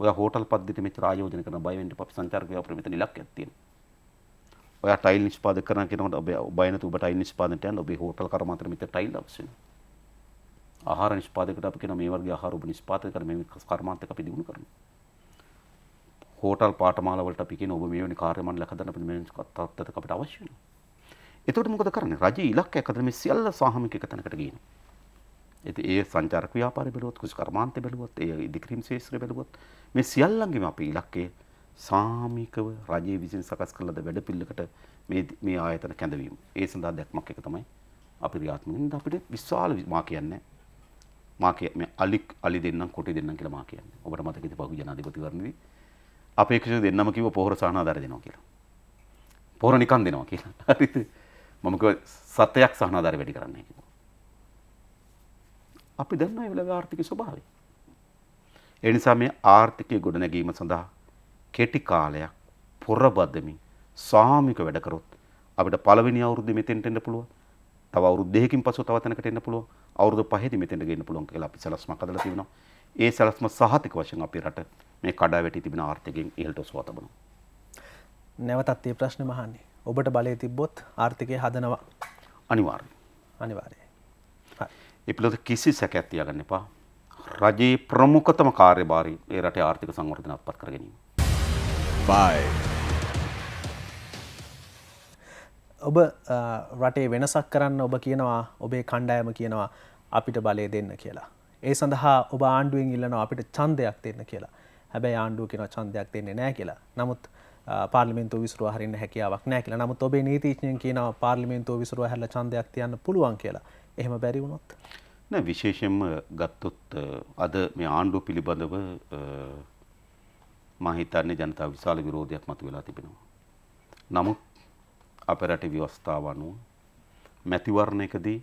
A: ඔයා හෝටල් පද්ධතිය මෙතන ආයෝජනය කරන බය වෙන්න අපි සංචාරක ව්‍යාපාරයේ මෙතන ඉලක්කයක් තියෙනවා. ඔයා ටයිල් නිෂ්පාදක කරන කෙනෙකුට ඔබ බය නැතුව ඔබ ටයිල් නිෂ්පාදනයට යන්න ඔබේ හෝටල් කර්මාන්තෙට මෙතන ටයිල් අවශ්‍ය වෙනවා. ආහාර නිෂ්පාදකට අපි කියන මේ වර්ගයේ ආහාර ඔබ නිෂ්පාදක කරන මේ කර්මාන්තක අපි දිනු කරනවා. හෝටල් පාඨමාල වලට අපි කියන ඔබ මේ වෙනි කාර්ය මණ්ඩල හදන්න අපිට මේ තත්ත්වයක් අපිට අවශ්‍ය වෙනවා. එතකොට මොකද කරන්නේ? රජයේ ඉලක්කයක් අතර මේ සියල්ල සාහමික එක තැනකට ගේනවා. ඉතින් ඒ සංචාරක ව්‍යාපාරය බැලුවොත් කුසි කර්මාන්තය බැලුවොත් ඒ ඉදිකිරීම් ශේෂ්ත්‍රය බැලුවොත් මේ සියල්ලංගෙම අපේ ඉලක්කය සාමිකව රජයේ විසින් සකස් කළ ලද වැඩපිළිවෙලකට මේ මේ ආයතන කැඳවීම. ඒ සඳහා දැක්මක් එක තමයි අපි ක්‍රියාත්මක වෙන. අපිට විශාල මා කියන්නේ මා මේ අලික් අලි දෙන්නම් කොටි දෙන්නම් කියලා මා කියන්නේ. ඔබට මතකද පහු ජනාධිපතිවරණදී අපේක්ෂක දෙන්නම කිව්ව පොහොර සහනාධාර දෙනවා කියලා. පොහොර නිකන් දෙනවා කියලා. හරිද? මම කිව්ව සතයක් සහනාධාර වැඩි කරන්නයි කිව්වා. අපි දන්නවා ඒ වෙලාවේ ආර්ථික ස්වභාවය. ඒ නිසා මේ ආර්ථිකය ගොඩනැගීම සඳහා කෙටි කාලයක් පොරබදමින් සාමික වැඩ කරොත් අපිට පළවෙනි අවුරුද්දේ මෙතෙන්ට එන්න පුළුවන්. තව අවුරුදු දෙකකින් පසු තව තැනකට එන්න පුළුවන්. අවුරුදු පහේදී මෙතෙන්ට ගෙන්න පුළුවන් කියලා අපි සැලැස්මක් හදලා තිබෙනවා. ඒ සැලැස්ම සහතික වශයෙන් අපේ රට මේ කඩා වැටි තිබෙන ආර්ථිකයෙන් ඉහළට ඔසවා තබනවා.
B: නැවතත් මේ ප්‍රශ්නේ මහන්නේ. ඔබට බලය තිබ්බොත් ආර්ථිකය හදනවා.
A: අනිවාර්යයෙන්. අනිවාර්යයෙන්. ඒ පිළිබඳ කිසි සැකයක් තියාගන්න එපා. රජයේ ප්‍රමුඛතම කාර්යභාරය ඒ රටේ ආර්ථික සංවර්ධන අත්පත් කර ගැනීම. 5
B: ඔබ රටේ වෙනසක් කරන්න ඔබ කියනවා ඔබේ කණ්ඩායම කියනවා අපිට බලය දෙන්න කියලා. ඒ සඳහා ඔබ ආණ්ඩුවෙන් ඉල්ලන අපිට චන්දයක් දෙන්න කියලා හැබැයි ආණ්ඩුව කියෙන චන්දයක් දෙන්නේ නෑ කියලා නමුත් පාර්ලිමින්තු විසරු හරින්න හැකියාවක් නෑ කියලා නමුත් ඔබේ නීතිීශනය කියනව පාර්ලිමින්තු විසරු හැල චන්දයක් තියන්න පුළුවන් කියලා එහෙම බැරිවුණොත්.
A: නෑ විශේෂෙන්ම ගත්තොත් අද මේ ආණ්ඩුව පිළිබඳව මහිතන්නේ ජනතාව විශාල විරෝධයක් මතු වෙලා තිබෙනවා. නමුත් අප රටේ ව්‍යවස්ථාව අනුව මැතිවරණයකදී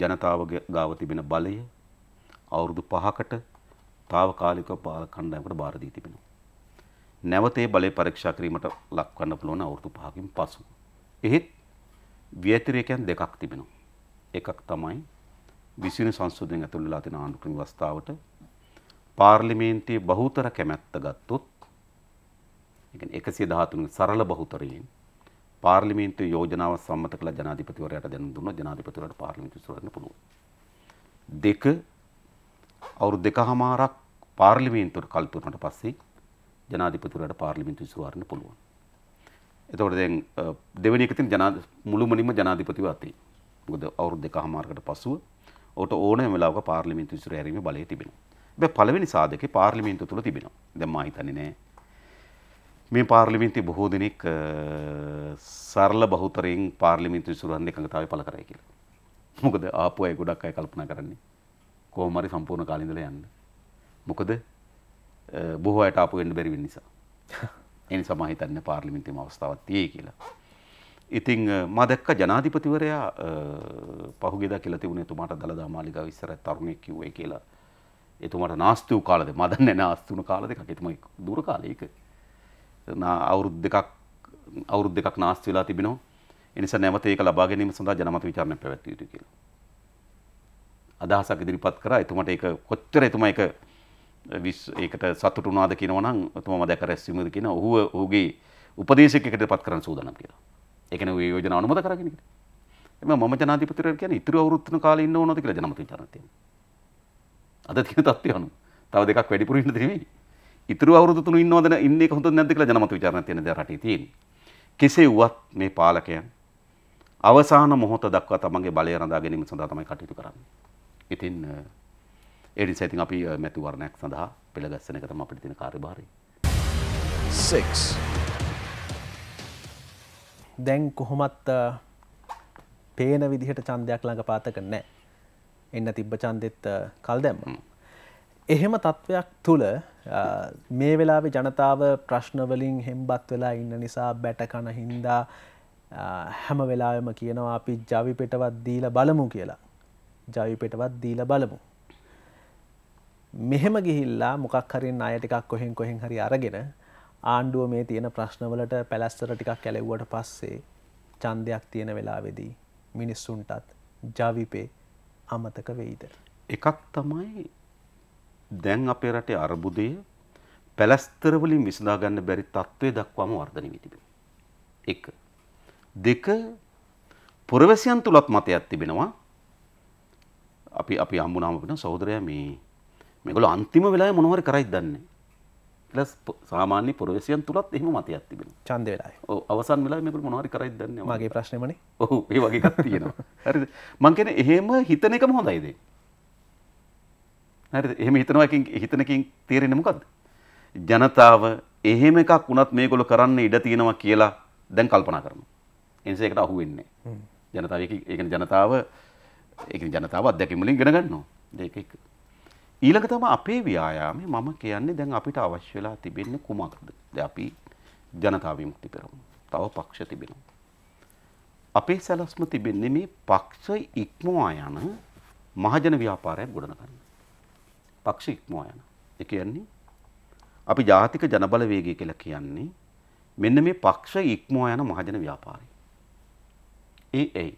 A: ජනතාවගේ ගාව තිබෙන බලය අවුරුදු 5කට తాවකාලිකව පාලක කණ්ඩායමකට බාර දී තිබෙනවා. නැවතේ බලය පරීක්ෂා කිරීමට ලක් කරන්න පුළුවන් අවුරුදු 5කින් පසු. එහෙත් ව්‍යතිරේකයන් දෙකක් තිබෙනවා. එකක් තමයි 20 සංශෝධනයෙන් ඇතුළු වෙලා තියෙන ආණ්ඩුක්‍රම ව්‍යවස්ථාවට පාර්ලිමේන්තුවේ බහුතර කැමැත්ත ගත්තොත් ඒ කියන්නේ 113 සරල බහුතරයෙන් පාර්ලිමේන්තු යෝජනාව සම්මත කළ ජනාධිපතිවරයට දැනුම් දුන්නා ජනාධිපතිවරට පාර්ලිමේන්තු විසඳන්න පුළුවන් දෙක අවුරුදු දෙකහමාරක් පාර්ලිමේන්තුවට කල්පනාට පස්සේ ජනාධිපතිවරයට පාර්ලිමේන්තු විසඳන්න පුළුවන් එතකොට දැන් දෙවෙනි එක තියෙන ජනා මුළුමනින්ම ජනාධිපතිව අතේ මොකද අවුරුදු දෙකහමාරකට පසුව ඔට ඕනෑම වෙලාවක පාර්ලිමේන්තු විසඳ හැරීමේ බලය තිබෙනවා හැබැයි පළවෙනි සාධකේ පාර්ලිමේන්තුව තුල තිබෙනවා දැන් මා හිතන්නේ නෑ මේ පාර්ලිමේන්තුවේ බොහෝ දෙනෙක් සරල බහුතරයෙන් පාර්ලිමේන්තු විසුරුවන්න එකඟතාවය පළ කරයි කියලා. මොකද ආපු අය ගොඩක් අය කල්පනා කරන්නේ කොහොම හරි සම්පූර්ණ කාලේ ඉඳලා යන්න. මොකද බොහෝ අයට ආපු වෙන්න බැරි වෙන නිසා. ඒ නිසා මම හිතන්නේ පාර්ලිමේන්තුවේම අවස්ථාවක් තියෙයි කියලා. ඉතින් මම දැක්ක ජනාධිපතිවරයා පහුගියදා කියලා තිබුණේ එතුමාට දලදා මාලිගාව ඉස්සර තරුණෙක් කිව්වේ කියලා. එතුමාට නාස්ති වූ කාලද මම දන්නේ නැහැ නාස්ති වුණු කාලද එකක් එතුමා දුර කාලේ ඒක. අවුරුදු දෙකක් අවුරුදු දෙකක් නාස්ති වෙලා තිබෙනවා. ඒ නිසා නැවත ඒක ලබා ගැනීම සඳහා ජනමත විචාරණය පැවැත්විය යුතුයි කියලා. අදහසක් ඉදිරිපත් කරා එතුමට ඒක කොච්චර එතුමා ඒක ඒකට සතුටු වුණාද කියනවා නම් එතුමා දැක රැස්වීමද කියන ඔහුව ඔහුගේ උපදේශකයකට පත් කරන්න සූදානම් කියලා. ඒ කියන්නේ ඔය යෝජනා අනුමත කරගෙන කියලා. එම මම ජනාධිපතිවරයා කියන්නේ ඉතුරු අවුරුද්දන කාලේ ඉන්න ඕනද කියලා ජනමත විචාරණය තියෙනවා. අද තියෙන තත්ත්වය අනුව තව දෙකක් වැඩිපුර ඉන්නද නෙමෙයි. ඉතුරු අවුරුදු තුන ඉන්නවද ඉන්නේ හොඳ නැද්ද කියලා ජනමත විචාරණ තියෙන දේ රටේ තියෙන්නේ. කෙසේ වුවත් මේ පාලකයන් අවසාන මොහොත දක්වා තමන්ගේ බලය රඳා ගැනීම සඳහා තමයි කටයුතු කරන්නේ. ඉතින් ඒ නිසා ඉතින් අපි මැති
B: වර්ණයක් සඳහා පෙළගස්සන එක තමයි අපිට තියෙන කාර්යභාරය. 6 දැන් කොහොමත් පේන විදිහට ඡන්දයක් ළඟ පාතක නැහැ. එන්න තිබ්බ ඡන්දෙත් කල් දැම්මා. එහෙම තත්ත්වයක් තුළ මේ වෙලාවෙ ජනතාව ප්‍රශ්නවලින් හෙම්බත් වෙලා ඉන්න නිසා බැටකණ හින්දා හැම වෙලාවම කියනවා අපි ජවි පෙටවත් දීල බලමු කියලා ජවි පෙටවත් දීල බලමු. මෙහෙම ගිහිල්ලා මොකක් හරින් අය ටිකක් කොහෙන් කොහෙන් හරි අරගෙන ආණ්ඩුව මේ තියෙන ප්‍රශ්නවලට පැලැස්සර ටිකක් ඇලෙව්වට පස්සේ චන්දයක් තියෙන වෙලාවෙදී මිනිස්සුන්ටත් ජවිපේ අමතක වෙයිද. එකක් තමයි
A: දැන් අපේ රටේ අර්බුදය පැලස්තර වලින් විසඳා ගන්න බැරි තත්ත්වයේ දක්වාම වර්ධනය වී තිබෙනවා. එක. දෙක පුරවැසියන් තුලත් මතයක් තිබෙනවා. අපි අපි හම්බුනාම අපිට සහෝදරයා මේ මේගොල්ලෝ අන්තිම වෙලාවේ මොනව හරි කරයිද දන්නේ ඊළස් සාමාන්‍ය පුරවැසියන් තුලත් එහෙම මතයක් තිබෙනවා. ඡන්ද වෙලාවේ. ඔව් අවසන් වෙලාවේ මේගොල්ලෝ මොනව හරි කරයිද දන්නේ නැහැ. මගේ ප්‍රශ්නේමනේ. ඔව් ඒ වගේ එකක් තියෙනවා. හරිද? මං කියන්නේ එහෙම හිතන එකම හොඳයිද? හරිද? එහෙම හිතනවා එකකින් හිතනකින් තේරෙන්නේ මොකද්ද? ජනතාව එහෙම එකක් වුණත් මේගොල්ලෝ කරන්න ඉඩ තියෙනවා කියලා දැන් කල්පනා කරනවා. ඒ නිසා ඒකට අහු වෙන්නේ නැහැ. ජනතාව ඒක ඒ කියන්නේ ජනතාව ඒ කියන්නේ ජනතාව අධ්‍යක්ෂ මුලින් ඉගෙන ගන්නවා. ඒක එක. ඊළඟ තමයි අපේ ව්‍යායාමේ මම කියන්නේ දැන් අපිට අවශ්‍ය වෙලා තිබෙන්නේ කුමක්ද? දැන් අපි ජනතා විමුක්ති පෙරමුණ. තව පක්ෂ තිබෙනවා. අපේ සැලැස්ම තිබෙන්නේ මේ පක්ෂ ඉක්මවා යන මහජන ව්‍යාපාරයක් ගොඩනගන්න. පක්ෂ ඉක්මවා යන. ඒ කියන්නේ අපි ජාතික ජනබලවේගය කියලා කියන්නේ මෙන්න මේ පක්ෂ ඉක්මවා යන මහජන ව්‍යාපාරය. ඒ ඒ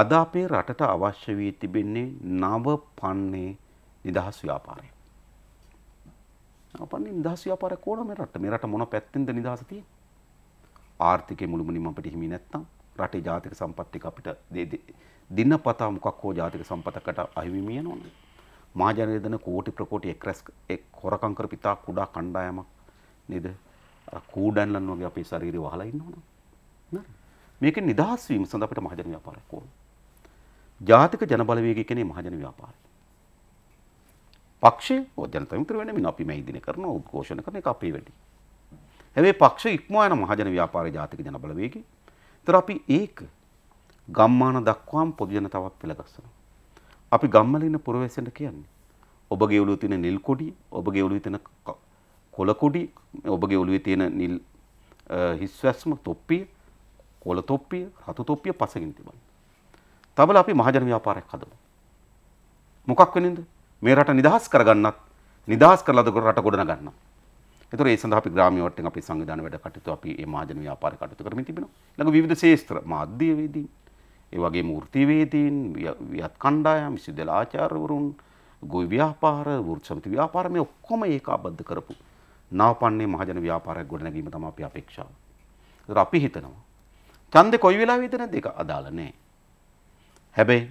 A: අද අපේ රටට අවශ්‍ය වී තිබෙන්නේ නව පන්නේ නිදහස් ව්‍යාපාරය. නව පන්නේ නිදහස් ව්‍යාපාරයක් ඕන මේ රට. මේ රට මොන පැත්තෙන්ද නිදහස තියෙන්නේ? ආර්ථිකේ මුළුමනින්ම අපිට හිමි නැත්තම් රටේ ජාතික සම්පත් ටික අපිට දිනපතා මොකක් හෝ ජාතික සම්පතකට අහිමි වෙනවනේ. මහජනය දෙන කෝටි ප්‍රකෝටි එක් රැස් එක් හොරකම් කරපු ඉතා කුඩා කණ්ඩායමක් නේද අර කූඩන්ලන් වගේ අපේ ශරීරය වහලා ඉන්නවනේ නේද මේකෙන් නිදහස් වීම සඳහා අපිට මහජන ව්‍යාපාරයක් ඕන ජාතික ජනබලවේගය කියන්නේ මහජන ව්‍යාපාරය පක්ෂය ජනතා මිත්‍ර වෙන මින් අපි මේ ඉදින කරන උද්ඝෝෂණ කරන එක අපේ වැඩි හැබැයි පක්ෂ ඉක්මවා යන මහජන ව්‍යාපාරය ජාතික ජනබලවේගය ඒතර අපි ඒක ගම්මාන දක්වාම පොදු ජනතාවක් පෙළගස්සනවා අපි ගම්වල ඉන්න පුරවැසියන්ට කියන්නේ ඔබගේ ඔළුවේ තියෙන නිල් කොඩි, ඔබගේ ඔළුවේ තියෙන කොළ කොඩි, ඔබගේ ඔළුවේ තියෙන නිල් හිස්වැස්ම තොප්පිය, කොළ තොප්පිය, රතු තොප්පිය පසකින් තිබන්න. තබලා අපි මහජන ව්‍යාපාරයක් හදමු. මොකක් වෙනින්ද? මේ රට නිදහස් කරගන්නත්, නිදහස් කරලාද රට ගොඩනගන්න. ඒතර ඒ සඳහා අපි ග්‍රාමීය වටෙන් අපේ සංවිධාන වැඩ කටයුතු අපි මේ මහජන ව්‍යාපාර කටයුතු කරමින් තිබෙනවා. ඊළඟ විවිධ ශේෂ්ත්‍ර මාධ්‍ය වේදී ඒ වගේ ෘතිවේදීන් යත් කණ්ඩායම් විශ්වවිද්‍යාල ආචාර්යවරුන් ගොවි ව්‍යාපාර වෘත්ති සමිති ව්‍යාපාර මේ ඔක්කොම ඒකාබද්ධ කරපු නාවපන්නේ මහජන ව්‍යාපාරයක් ගොඩනැගීම තමයි අපේ අපේක්ෂාව. ඒතර අපි හිතනවා ඡන්දේ කොයි වෙලාවෙද නැද්ද ඒක අදාළ නැහැ. හැබැයි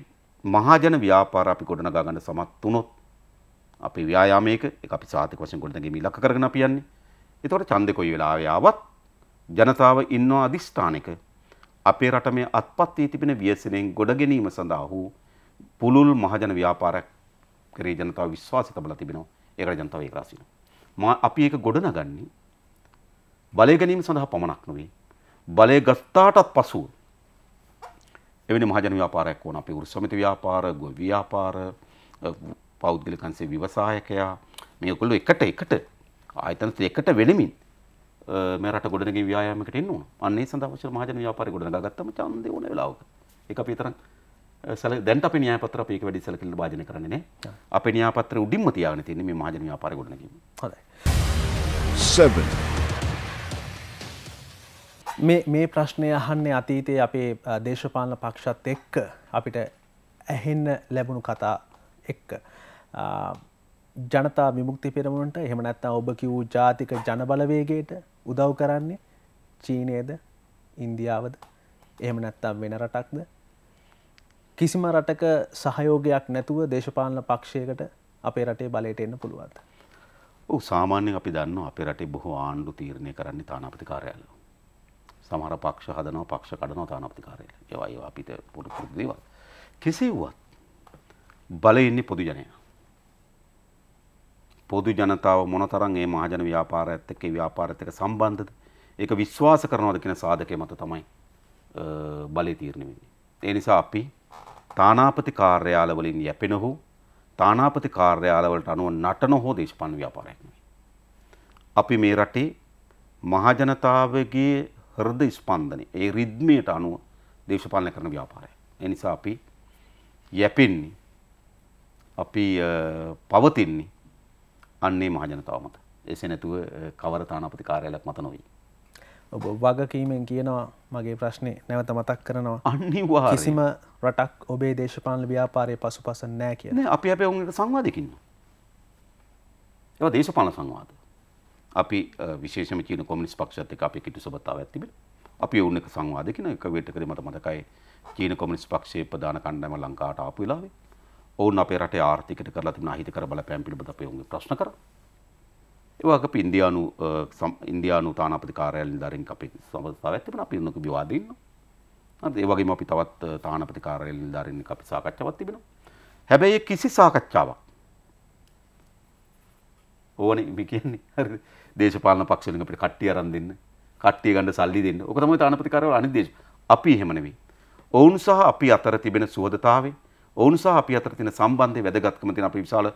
A: මහජන ව්‍යාපාර අපි ගොඩනගා ගන්න සමත් වුණොත් අපේ ව්‍යායාමයක ඒක අපි සාතික වශයෙන් ගොඩනැගීම ඉලක්ක කරගෙන අපි යන්නේ. ඒතකොට ඡන්දේ කොයි වෙලාවෙ ආවත් ජනතාව ඉන්නවා අදිස්ථානෙක අපේ රට මේ අත්පත් වී තිබෙන ව්‍යසනයෙන් ගොඩ ගැනීම සඳහා ඔහු පුළුල් මහජන ව්‍යාපාරයක් කරේ ජනතාව විශ්වාසය තබලා තිබෙනවා. ඒකට ජනතාව ඒක රැස් වෙනවා. අපි ඒක ගොඩනගන්නේ බලය ගැනීම සඳහා පමණක් නෙවෙයි. බලය ගත්තාටත් පසුව එවැනි මහජන ව්‍යාපාරයක් ඕන අපේ උරු සමිති ව්‍යාපාර, ගොවි ව්‍යාපාර, පෞද්ගලිකන්සේ ව්‍යවසායකයා මේ ඔයගොල්ලෝ එකට එකට ආයතන එකට වෙලමින් මේ රට ගොඩනැගීම් ව්‍යායාමයකට එන්න ඕන. අන්න ඒ සඳහා අවශ්‍ය මහජන ව්‍යාපාරය ගොඩනගා ගත්තම ඡන්දේ ඕන වෙලාවක. ඒක අපි තරම් දැන්ට අපේ න්‍යායපත්‍ර අපි ඒක වැඩි සැලකිලිට භාජනය කරන්නේ නැහැ. අපේ න්‍යායපත්‍ර උඩින්ම තියාගෙන
B: තියෙන්නේ මේ මහජන ව්‍යාපාරය ගොඩනැගීම. හොඳයි. මේ මේ ප්‍රශ්නය අහන්නේ අතීතයේ අපේ දේශපාලන පක්ෂත් එක්ක අපිට ඇහෙන්න ලැබුණු කතා එක්ක ජනතා විමුක්ති පෙරමුණට එහෙම නැත්තම් ඔබ කිව් ජාතික ජනබලවේගයට උදව් කරන්නේ චීනයද ඉන්දියාවද එහෙම නැත්තම් වෙන රටක්ද කිසිම රටක සහයෝගයක් නැතුව දේශපාලන පක්ෂයකට අපේ රටේ බලයට එන්න පුළුවන්ද
A: ඔව් සාමාන්‍යයෙන් අපි දන්නවා අපේ රටේ බොහෝ ආණ්ඩු තීරණය කරන්නේ තානාපති කාර්යාලය. සමහර පක්ෂ හදනවා පක්ෂ කඩනවා තානාපති කාර්යාලය. ඒවා ඒවා අපිට පොඩු පොඩු දේවල්. කෙසේ වුවත් බලය ඉන්නේ පොදු ජනයා. පොදු ජනතාව මොනතරම් මේ මහජන ව්‍යාපාරයත් එක්ක ව්‍යාපාරයත් එක්ක සම්බන්ධද? ඒක විශ්වාස කරනවද කියන සාධකයේ මත තමයි බලය තීරණය වෙන්නේ. ඒ නිසා අපි තානාපති කාර්යාල වලින් යැපෙන හෝ තානාපති කාර්යාල වලට අනුව නටන හෝ දේශපාලන ව්‍යාපාරයක් නෙවෙයි. අපි මේ රටේ මහජනතාවගේ හෘද ස්පන්දනය ඒ රිද්මයට අනුව දේශපාලනය කරන ව්‍යාපාරයක්. ඒ නිසා අපි යැපෙන්නේ අපි පවතින්නේ අන්නේ මහජනතාව මත. එසේ නැතුව කවර තානාපති කාර්යාලයක් මත නොවී.
B: ඔබ වගකීමෙන් කියනවා මගේ ප්‍රශ්නේ නැවත මතක් කරනවා අනිවා කිසිම රටක් ඔබේ දේශපාලන ව්‍යාපාරය පසු පස නෑ කියන අපි අපේ ඔුන්ට සංවාදකින්න.
A: ඒව දේශපාල සංවාද. අපි විශේෂම චීන කොමිනිස් පක්ෂත් එක අපි කිටු සබතාව ඇතිබ අපි ඔවුන් එක සංවාදකින එක වෙටකර මට මතකයි චීන කොමිනිස් පක්ෂේ ප්‍රධාන කණ්ඩම ලංකාට ආපු වෙලාවේ ඔවුන් අපේ රට ආර්ථිකට කරලා තිබෙන අහිතකර බලපෑම් පිළිබඳ අපි ඔවුන්ගේ ප්‍රශ්න කරා. ඒ වගේ අපි ඉන්දියානු ඉන්දියානු තානාපති කාර්යාලයෙන් දරින් අපි සමස්තාවක් තිබුණා. අපි උන්නක විවාදින් ඉන්නවා. හරිද? ඒ වගේම අපි තවත් තානාපති කාර්යාලයෙන් දරින් අපි සාකච්ඡාවක් තිබෙනවා. හැබැයි කිසි සාකච්ඡාවක් ඕනේ මේ කියන්නේ. හරිද? දේශපාලන පක්ෂ වලින් අපිට කට්ටිය අරන් දෙන්න. කට්ටිය ගන්න සල්ලි දෙන්න. ඕක තමයි තානාපති කාර්යාල අනිත් දේශ. අපි එහෙම නෙවෙයි. ඔවුන් සහ අපි අතර තිබෙන සුහදතාවය ඔවුන් සහ අපි අතර තියෙන සම්බන්ධය වැදගත්කම තියෙන අපේ විශාල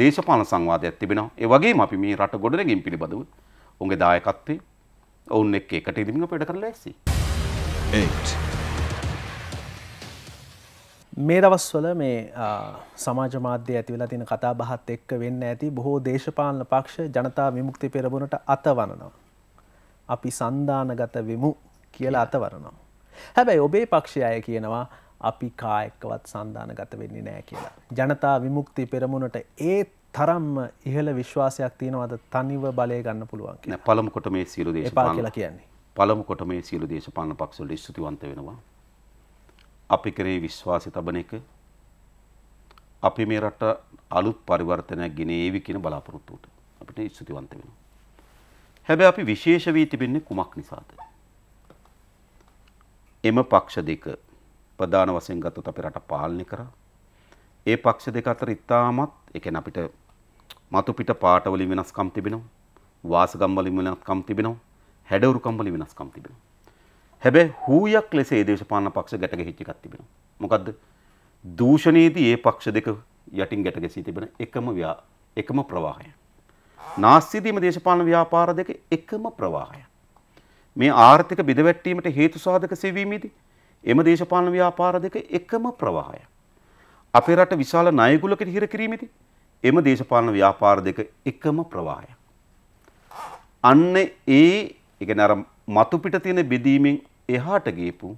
A: දේශපාලන සංවාදයක් තිබෙනවා. ඒ වගේම අපි මේ රට ගොඩනැගීම් පිළිබඳව ඔවුන්ගේ දායකත්වයේ ඔවුන් එක්ක එකට ඉදමින් අපිට කරලා ඇසි.
B: මේ දවස්වල මේ සමාජ මාධ්‍ය ඇති වෙලා තියෙන කතා බහත් එක්ක වෙන්න ඇති බොහෝ දේශපාලන පක්ෂ ජනතා විමුක්ති පෙරමුණට අතවනනවා. අපි සන්දානගත වෙමු කියලා අතවරනවා. හැබැයි ඔබේ පක්ෂය අය කියනවා අපි කායක්කවත් සන්ධානගත වෙන්නේ නෑ කියලා. ජනතා විමුක්ති පෙරමුණට ඒ තරම්ම ඉහළ විශ්වාසයක් තියෙනවද තනිව බලය ගන්න පුළුවන්
A: පළමුකොට මේ සියලු දේ පා කියලා කියන්නේ. පළමුකොට මේ සියලු දේශපාලන පක්ෂවල ස්තුතිවන්ත වෙනවා. අපි කරේ විශ්වාසය තබන එක අපි මේ රට අලුත් පරිවර්තනයක් ගෙන ඒවි කියන බලාපොරොත්තුවට අපිට ස්තුතිවන්ත වෙනවා. හැබැ අපි විශේෂ වී තිබෙන්නේ කුමක් නිසාද. එම පක්ෂ දෙක ප්‍රධාන වශයෙන් ගත්තොත් අපේ රට පාලනය කරා. ඒ පක්ෂ දෙක අතර ඉතාමත් ඒ කියන්නේ අපිට මතු පිට පාට වලින් වෙනස්කම් තිබෙනවා. වාසගම් වලින් වෙනස්කම් තිබෙනවා. හැඩවුරුකම් වලින් වෙනස්කම් තිබෙනවා. හැබැයි හූයක් ලෙස ඒ දේශපාලන පක්ෂ ගැට ගැහිච්ච එකක් තිබෙනවා. මොකද්ද? දූෂණයේදී ඒ පක්ෂ දෙක යටින් ගැට ගැසී තිබෙන එකම එකම ප්‍රවාහය. නාස්තිදීම දේශපාලන ව්‍යාපාර දෙක එකම ප්‍රවාහය. මේ ආර්ථික බිඳවැටීමට හේතු සාධක සෙවීමේදී එම දේශපාලන ව්‍යාපාර දෙක එකම ප්‍රවාහයක්. අපේ රට විශාල ණයගුලකට හිර කිරීමේදී එම දේශපාලන ව්‍යාපාර දෙක එකම ප්‍රවාහයක්. අන්න ඒ ඒ අර මතු පිට තියෙන බෙදීමෙන් එහාට ගියපු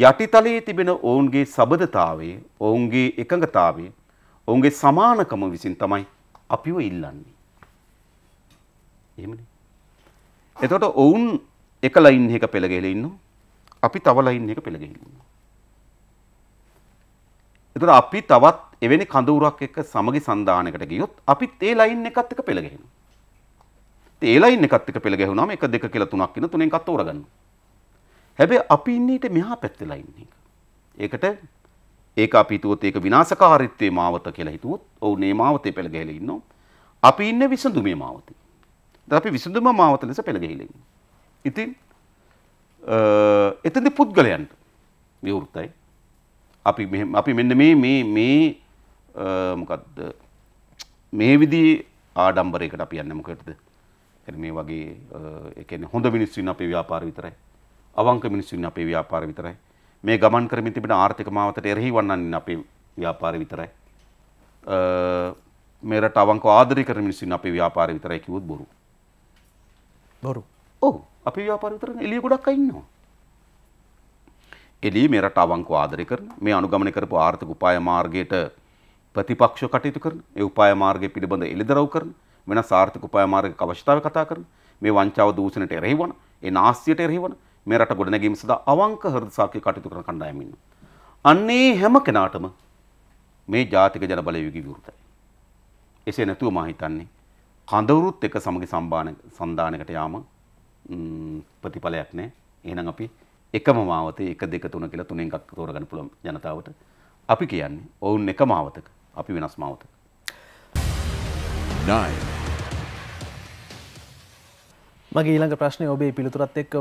A: යටිතලයේ තිබෙන ඔවුන්ගේ සබදතාවයේ ඔවුන්ගේ එකඟතාවයේ ඔවුන්ගේ සමානකම විසින් තමයි අපිව ඉල්ලන්නේ. එහෙමනේ. එතකොට ඔවුන් එකලා ඉන්න එක පෙළ ගැහිලා ඉන්නවා. අපි තව ලයින් එක පෙළ ගිහින්. එතකොට අපි තවත් එවැනි කඳවුරක් එක්ක සමගි සන්දානයකට ගියොත් අපිත් ඒ ලයින් එකත් එක්ක පෙළ ගහිනවා. ඒ ලයින් එකත් එක්ක පෙළ ගැහුනම 1 2 කියලා 3ක් කියන තුනෙන් එකක් තෝරගන්නවා. හැබැයි අපි ඉන්නේ ඊට මෙහා පැත්තේ ලයින් එක. ඒකට ඒක අපි හිතුවොත් ඒක විනාශකාරීත්වයේ මාවත කියලා හිතුවොත් ඔව් මේ මාවතේ පෙළ ගැහිලා ඉන්නවා. අපි ඉන්නේ විසඳුමේ මාවතේ. දැන් අපි විසඳුම මාවත ලෙස පෙළ ගැහිලා ඉන්නවා. ඉතින් එතනදි පුද්ගලයන්ට විවෘතයි. අපි අපි මෙන්න මේ මේ මේ මොකක්ද මේ විදිහේ ආඩම්බරයකට අපි යන්නේ මොකටද? يعني මේ වගේ ඒ කියන්නේ හොඳ මිනිස්සු ඉන්න අපේ ව්‍යාපාර විතරයි. අවංක මිනිස්සු ඉන්න අපේ ව්‍යාපාර විතරයි. මේ ගමන් කරමින් තිබෙන ආර්ථික මාවතට එරෙහි වන්නන්නේ අපේ ව්‍යාපාර විතරයි. මේ රට අවංකව ආදරය කරන මිනිස්සු ඉන්න අපේ ව්‍යාපාර විතරයි කිව්වොත් බොරු. බොරු. ඔව්. අපි ව්‍යාපාර විතරන එළිය ගොඩක් අය ඉන්නවා. එළිය මේ රට අවංකව ආදරය කරන මේ අනුගමනය කරපු ආර්ථික උපාය මාර්ගයට ප්‍රතිපක්ෂව කටයුතු කරන ඒ උපාය මාර්ගය පිළිබඳ එළිදරව් කරන වෙනස් ආර්ථික උපාය මාර්ගික අවශ්‍යතාවය කතා කරන මේ වංචාව දූෂණයට එරෙහිවන ඒ නාස්තියට එරෙහිවන මේ රට ගොඩනැගීම සඳහා අවංක හෘද සාක්ෂි කටයුතු කරන කණ්ඩායම ඉන්නවා. අන්නේ හැම කෙනාටම මේ ජාතික ජනබලය යුගී විරුද්ධයි. එසේ නැතුව මා හිතන්නේ කඳවුරුත් එක සමග සම්බාන සම්දානකට යාම ප්‍රතිඵලයක් නෑ. එහෙනම් අපි එකම මාවතේ 1 2 3 කියලා තුනෙන් එකක් තෝරගන්න පුළුවන් ජනතාවට. අපි කියන්නේ ඔවුන් එක මාවතක, අපි වෙනස් මාවතක. 9
B: මගේ ඊළඟ ප්‍රශ්නය ඔබේ පිළිතුරත් එක්ක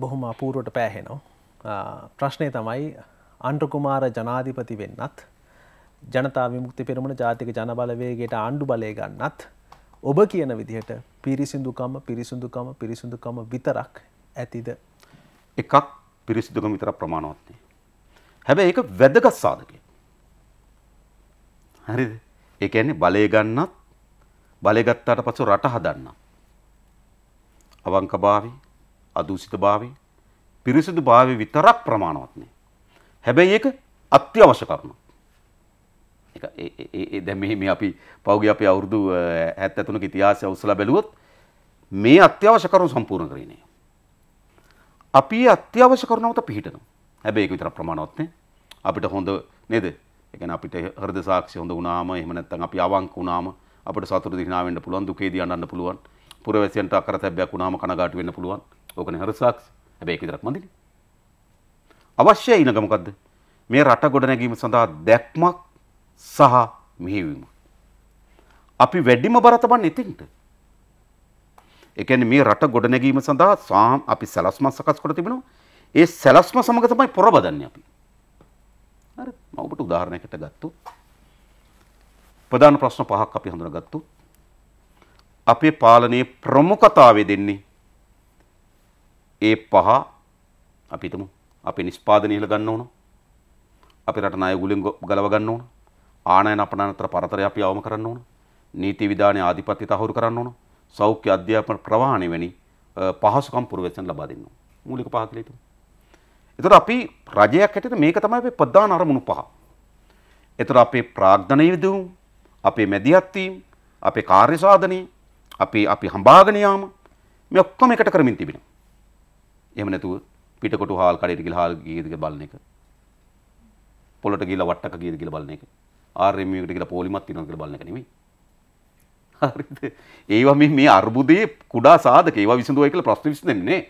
B: බොහොම අපූරුවට පෑහෙනවා. ප්‍රශ්නය තමයි අන්ට්‍රකුමාර ජනාධිපති වෙන්නත් ජනතා විමුක්ති පෙරමුණ ජාතික ජනබලවේගේට ආණ්ඩු බලය ගන්නත් ඔබ කියන විදිහට පිරිසිදුකම පිරිසිදුකම පිරිසිදුකම විතරක් ඇතිද.
A: එකක් පිරිසිදුකම විතර ප්‍රමාණවත්නේ. හැබැ ඒක වැදගත් සාධකය. හරි එකන්නේ බලය ගන්නත් බලයගත්තාට පසු රට හදන්න. අවංක භාවි අදූසිත භාවි පිරිසිදු භාවි විතරක් ප්‍රමාණවත්නේ. හැබැයි ඒක අත්‍යවශ්‍ය කරනවා. ඒ දැ මේ අපි පෞග අපි අවුරදු ඇත් ඇතුන ඉතිහාසය උසල බැලුවොත් මේ අත්‍යවශ්‍ය කරු සම්පූර්ණ කරනේ. අපි අත්‍යවශ්‍ය කරනවත පිහිටන හැබැයි විතර ප්‍රමාණවත්න අපිට හොඳ නෙද එක අපිට හරද සාක්ෂය හොඳ වනාම එමනත්තන් අපි අවංක වුණාම අපට සතුර දිනාවෙන්ට පුළුවන් දුකේදී අන්න පුළුවන් පුරවැසියන්ට අකර තැබයක් වුණාම කනගාට වෙන්න පුළුවන් ඕකන හරසාක්ෂ හැබැයි විතරක් මදිරි. අවශ්‍ය ඉනගමකක්ද මේ රට ගොඩනැගීම සඳහා දැක්මක් සහ මෙහිවීම. අපි වැඩිම බරතබන් එතින්ට. එකන මේ රට ගොඩනැගීම සඳහා සාහම් අපි සැලස්ම සකස් කොට තිබෙනවා ඒ සැලස්ම සමඟ තමයි පොරබදන්න අපි. මඔබට උදාහරණයකට ගත්තු. ප්‍රධාන ප්‍රශ්න පහක් අපි හඳුන ගත්තු. අපේ පාලනයේ ප්‍රමුඛතාවේ දෙන්නේ ඒ පහ අපිතම අපි නිස්පාදනය ඉහළ ගන්න ඕන. අපි රට ණය ගුලෙන් ගලව ගන්න ඕන. ආනයන අපනයනතර පරතරය අපි අවම කරන්න ඕන. නීති විධානය ආධිපත්‍ය තහවුරු කරන්න ඕන. සෞඛ්‍ය අධ්‍යාපන ප්‍රවාහණය වැනි පහසුකම් පුරවැසියන් ලබා දෙන්න ඕන. මූලික පහ කියලා හිතමු. එතකොට අපි රජයක් හැටියට මේක තමයි අපේ ප්‍රධාන අරමුණු පහ. එතකොට අපේ ප්‍රාග්ධනය විදුම්, අපේ මැදිහත් වීම, අපේ කාර්ය සාධනය, අපි අපි හඹාගෙන යාම මේ ඔක්කොම එකට කරමින් තිබෙනවා. එහෙම නැතුව පිටකොටු හාල් කඩේට ගිහලා හාල් ගියේද කියලා බලන එක. පොළොට ගිහලා වට්ටක ගියේද කියලා බලන එක. ආර්යම් එකට කියලා පොලිමත් තියෙනවා කියලා බලන එක නෙමෙයි. හරිද? ඒවා මේ මේ අර්බුදයේ කුඩා සාධක ඒවා විසඳුවයි කියලා ප්‍රශ්න විසඳෙන්නේ නේ.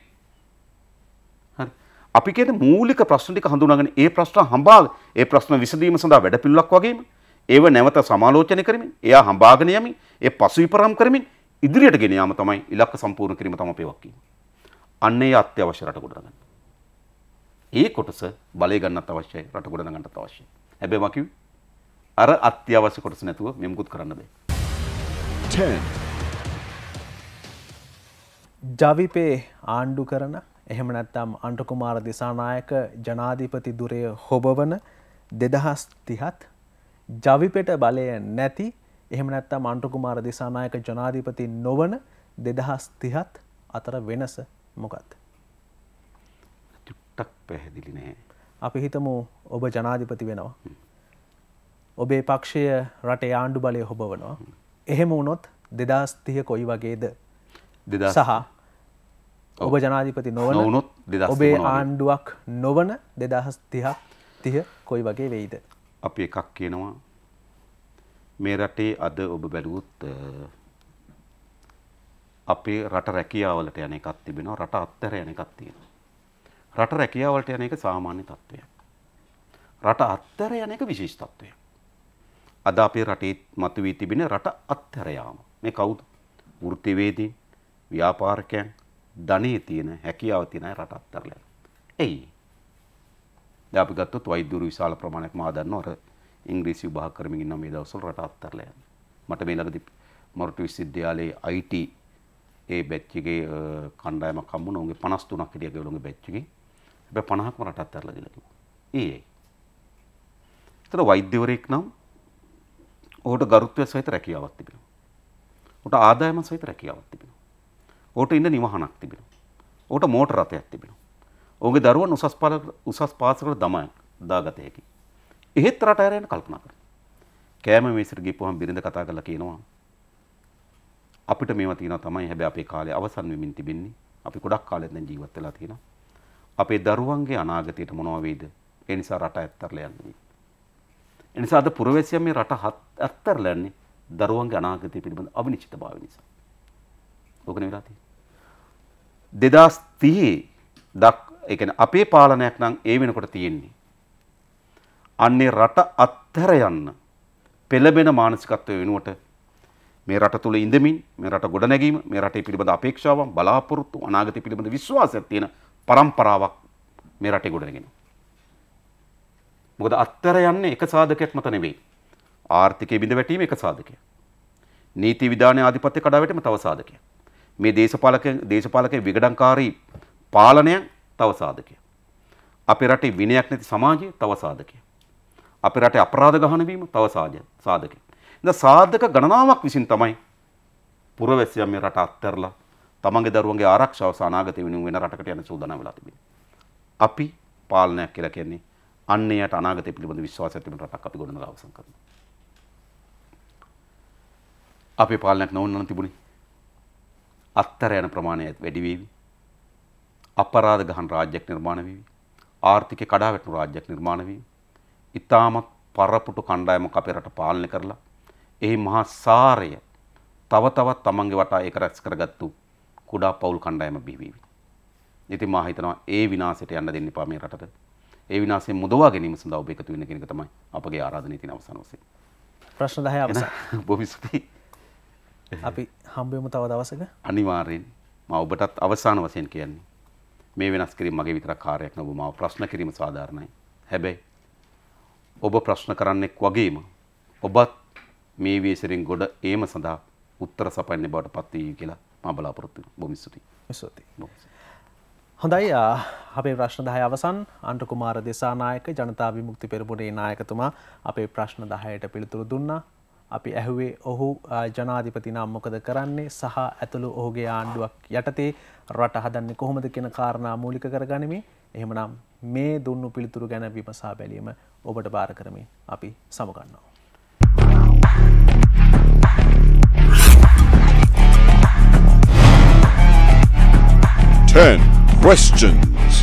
A: හරි. අපි කියන මූලික ප්‍රශ්න ටික හඳුනාගෙන ඒ ප්‍රශ්න හඹා ඒ ප්‍රශ්න විසඳීම සඳහා වැඩපිළිවෙලක් වගේම ඒව නැවත සමාලෝචනය කරමින් එයා හඹාගෙන යමින් ඒ පසුවිපරම් කරමින් ඉදිරියට ගෙන යාම තමයි ඉලක්ක සම්පූර්ණ කිරීම තමයි අපේ වක්කීම. අන්න ඒ අත්‍යවශ්‍ය රට ගොඩනගන්න. ඒ කොටස බලය ගන්නත් අවශ්‍යයි රට ගොඩනගන්නත් අවශ්‍යයි. හැබැයි මම කිව්වේ අර අත්‍යවශ්‍ය කොටස නැතුව මෙමුකුත් කරන්න බෑ.
B: 10 ජවිපේ ආණ්ඩු කරන එහෙම නැත්නම් අන්ට කුමාර දිසානායක ජනාධිපති දුරය හොබවන 2030ත් ජවිපෙට බලය නැති එහෙම නැත්නම් අන්ට කුමාර දිසානායක ජනාධිපති නොවන 2030ත් අතර වෙනස මොකක්ද? චුට්ටක් පැහැදිලි නෑ. අපි හිතමු ඔබ ජනාධිපති වෙනවා. ඔබේ පක්ෂය රටේ ආණ්ඩු බලය හොබවනවා. එහෙම වුණොත් දෙදස්තිය කොයි වගේද සහ ඔබ ජනාධිපති නොවන වුනොත් ඔබේ ආණ්ඩුවක් නොවන දෙදහස් තිහක් තිය කොයි වගේ වෙයිද.
A: අපි එකක් කියනවා මේ රටේ අද ඔබ බැලුවොත් අපේ රට රැකියාවලට යන එකක් තිබෙනවා රට අත්තර යන එකක් තියෙනවා. රට රැකියාවලට යන එක සාමාන්‍ය තත්ත්වයක්. රට අත්තර යන එක විශේෂ තත්ත්වයක්. අද අපේ රටේ මතුවී තිබෙන රට අත්හැරයාම. මේ කවුද? වෘත්තිවේදීන්, ව්‍යාපාරිකයන්, ධනෙ තියෙන හැකියාව තියෙන රට අත්හැරලා. එයි. දැන් අපි ගත්තොත් වෛද්‍යවරු විශාල ප්‍රමාණයක් මා දන්නවා අර ඉංග්‍රීසි විභාග කරමින් ඉන්න මේ දවස්වල රට අත්හැරලා යනවා. මට මේ ළඟදී මොරටු විශ්වවිද්‍යාලයේ IT ඒ බැච් එකේ කණ්ඩායමක් හම්බුණා. උන්ගේ 53ක් හිටියා ගේලොන්ගේ බැච් එකේ. හැබැයි 50ක්ම රටත් ඇරලා ගිහලා කිව්වා. ඒ ඒතර වෛද්‍යවරයෙක් නම් ඔහුට ගරුත්වය සහිත රැකියාවක් තිබෙනවා. ඔහුට ආදායම සහිත රැකියාවක් තිබෙනවා. ඔහුට ඉන්න නිවහනක් තිබෙනවා. ඔහුට මෝටර රථයක් තිබෙනවා. ඔහුගේ දරුවන් උසස් පහළ උසස් පාසලකට දමා දාගත හැකි. එහෙත් රට ඇරෙන්න කල්පනා කරනවා. කෑම මේසෙට ගිහපුවම බිරිඳ කතා කරලා කියනවා අපිට මේවා තියෙනවා තමයි හැබැයි අපේ කාලය අවසන් වෙමින් තිබෙන්නේ. අපි ගොඩක් කාලයක් දැන් ජීවත් වෙලා තියෙනවා. අපේ දරුවන්ගේ අනාගතයට මොනවා වෙයිද? ඒ නිසා රට ඇත්තරලා යන්නේ. එනිසා අද පුරවැසියන් මේ රට අත්තරලන්නේ දරුවන්ගේ අනාගතය පිළිබඳ අවිනිශ්චිතභාවය නිසා. ඕකනේ වෙලා තියෙන්නේ. 2030 දක් ඒ කියන්නේ අපේ පාලනයක් නම් ඒ වෙනකොට තියෙන්නේ. අන්නේ රට අත්හැර යන්න පෙළඹෙන මානසිකත්වය වෙනුවට මේ රට තුළ ඉඳමින් මේ රට ගොඩනැගීම මේ රටේ පිළිබඳ අපේක්ෂාවන් බලාපොරොත්තු අනාගතය පිළිබඳ විශ්වාසයක් තියෙන පරම්පරාවක් මේ රටේ ගොඩනැගෙනවා. මොකද අත්තර යන්නේ එක සාධකයක් මත නෙවෙයි. ආර්ථිකයේ බිඳ වැටීම එක සාධකයක්. නීති විධානය ආධිපත්‍ය කඩාවැටීම තව සාධකයක්. මේ දේශපාලකයන් දේශපාලකයන් විගඩන්කාරී පාලනය තව සාධකයක්. අපේ රටේ විනයක් නැති සමාජය තව සාධකයක්. අපේ රටේ අපරාධ ගහන වීම තව සාධකයක්. ඉතින් සාධක ගණනාවක් විසින් තමයි පුරවැසියන් මේ රට අත්හැරලා තමන්ගේ දරුවන්ගේ ආරක්ෂාව සනාගත වෙනුවෙන් වෙන රටකට යන සූදානම් වෙලා තිබෙනවා. අපි පාලනයක් කියලා කියන්නේ අන්නයට අනාගත පිළිබඳ විශ්වාස ඇතිීමට රටක් අපි ගොඩනගා අවසන් කරනවා. අපේ පාලනයක් නොවන්න නම් තිබුණේ අත්තර යන ප්‍රමාණය වැඩි වේවි. අපරාධ ගහන රාජ්‍යයක් නිර්මාණය වේවි. ආර්ථිකය කඩා වැටුණු රාජ්‍යයක් නිර්මාණය වේවි. ඊටමත් පරපුටු කණ්ඩායමක් අපේ රට පාලනය කරලා එහි මහා සාරය තව තවත් තමන්ගේ වටා ඒක රැස් කරගත්තු කුඩා පවුල් කණ්ඩායම බිහි වේවි. ඉතින් මා හිතනවා ඒ විනාශයට යන්න දෙන්න එපා මේ රටට. ඒ විනාශයෙන් මුදවා ගැනීම සඳහා ඔබ එකතු
B: වෙන කියන එක තමයි අපගේ ආරාධනයේ තියෙන අවසාන වශයෙන්. ප්‍රශ්න 10 අවසන්. බොහොම ස්තුතියි. අපි හම්බෙමු තව දවසක.
A: අනිවාර්යෙන් මම ඔබටත් අවසාන වශයෙන් කියන්නේ මේ වෙනස් කිරීම මගේ විතරක් කාර්යයක් නෙවෙයි මාව ප්‍රශ්න කිරීම සාධාරණයි. හැබැයි ඔබ ප්‍රශ්න කරන්නෙක් වගේම ඔබත් මේ වේසරෙන් ගොඩ ඒම සඳහා උත්තර සපයන්න බවට පත් වී කියලා මම බලාපොරොත්තු වෙනවා. බොහොම ස්තුතියි. ස්තුතියි.
B: හොඳයි අපේ ප්‍රශ්න දහය අවසන් අන්ට කුමාර දෙසානායක ජනතා විමුක්ති පෙරබුණේ නායකතුමා අපේ ප්‍රශ්න දහයට පිළිතුරු දුන්නා. අපි ඇහුවේ ඔහු ජනාධිපතිනම් මොකද කරන්නේ සහ ඇතුළු ඔහුගේ ආණ්ඩුවක් යටතේ රට හදන්නේ කොහොමද කියෙන කාරණා මූලික කරගනිමි එහෙමනම් මේ දුන්නු පිළිතුරු ගැන විමසා බැලීම ඔබට භාර කරමින් අපි සමගන්නවා. Burn. Question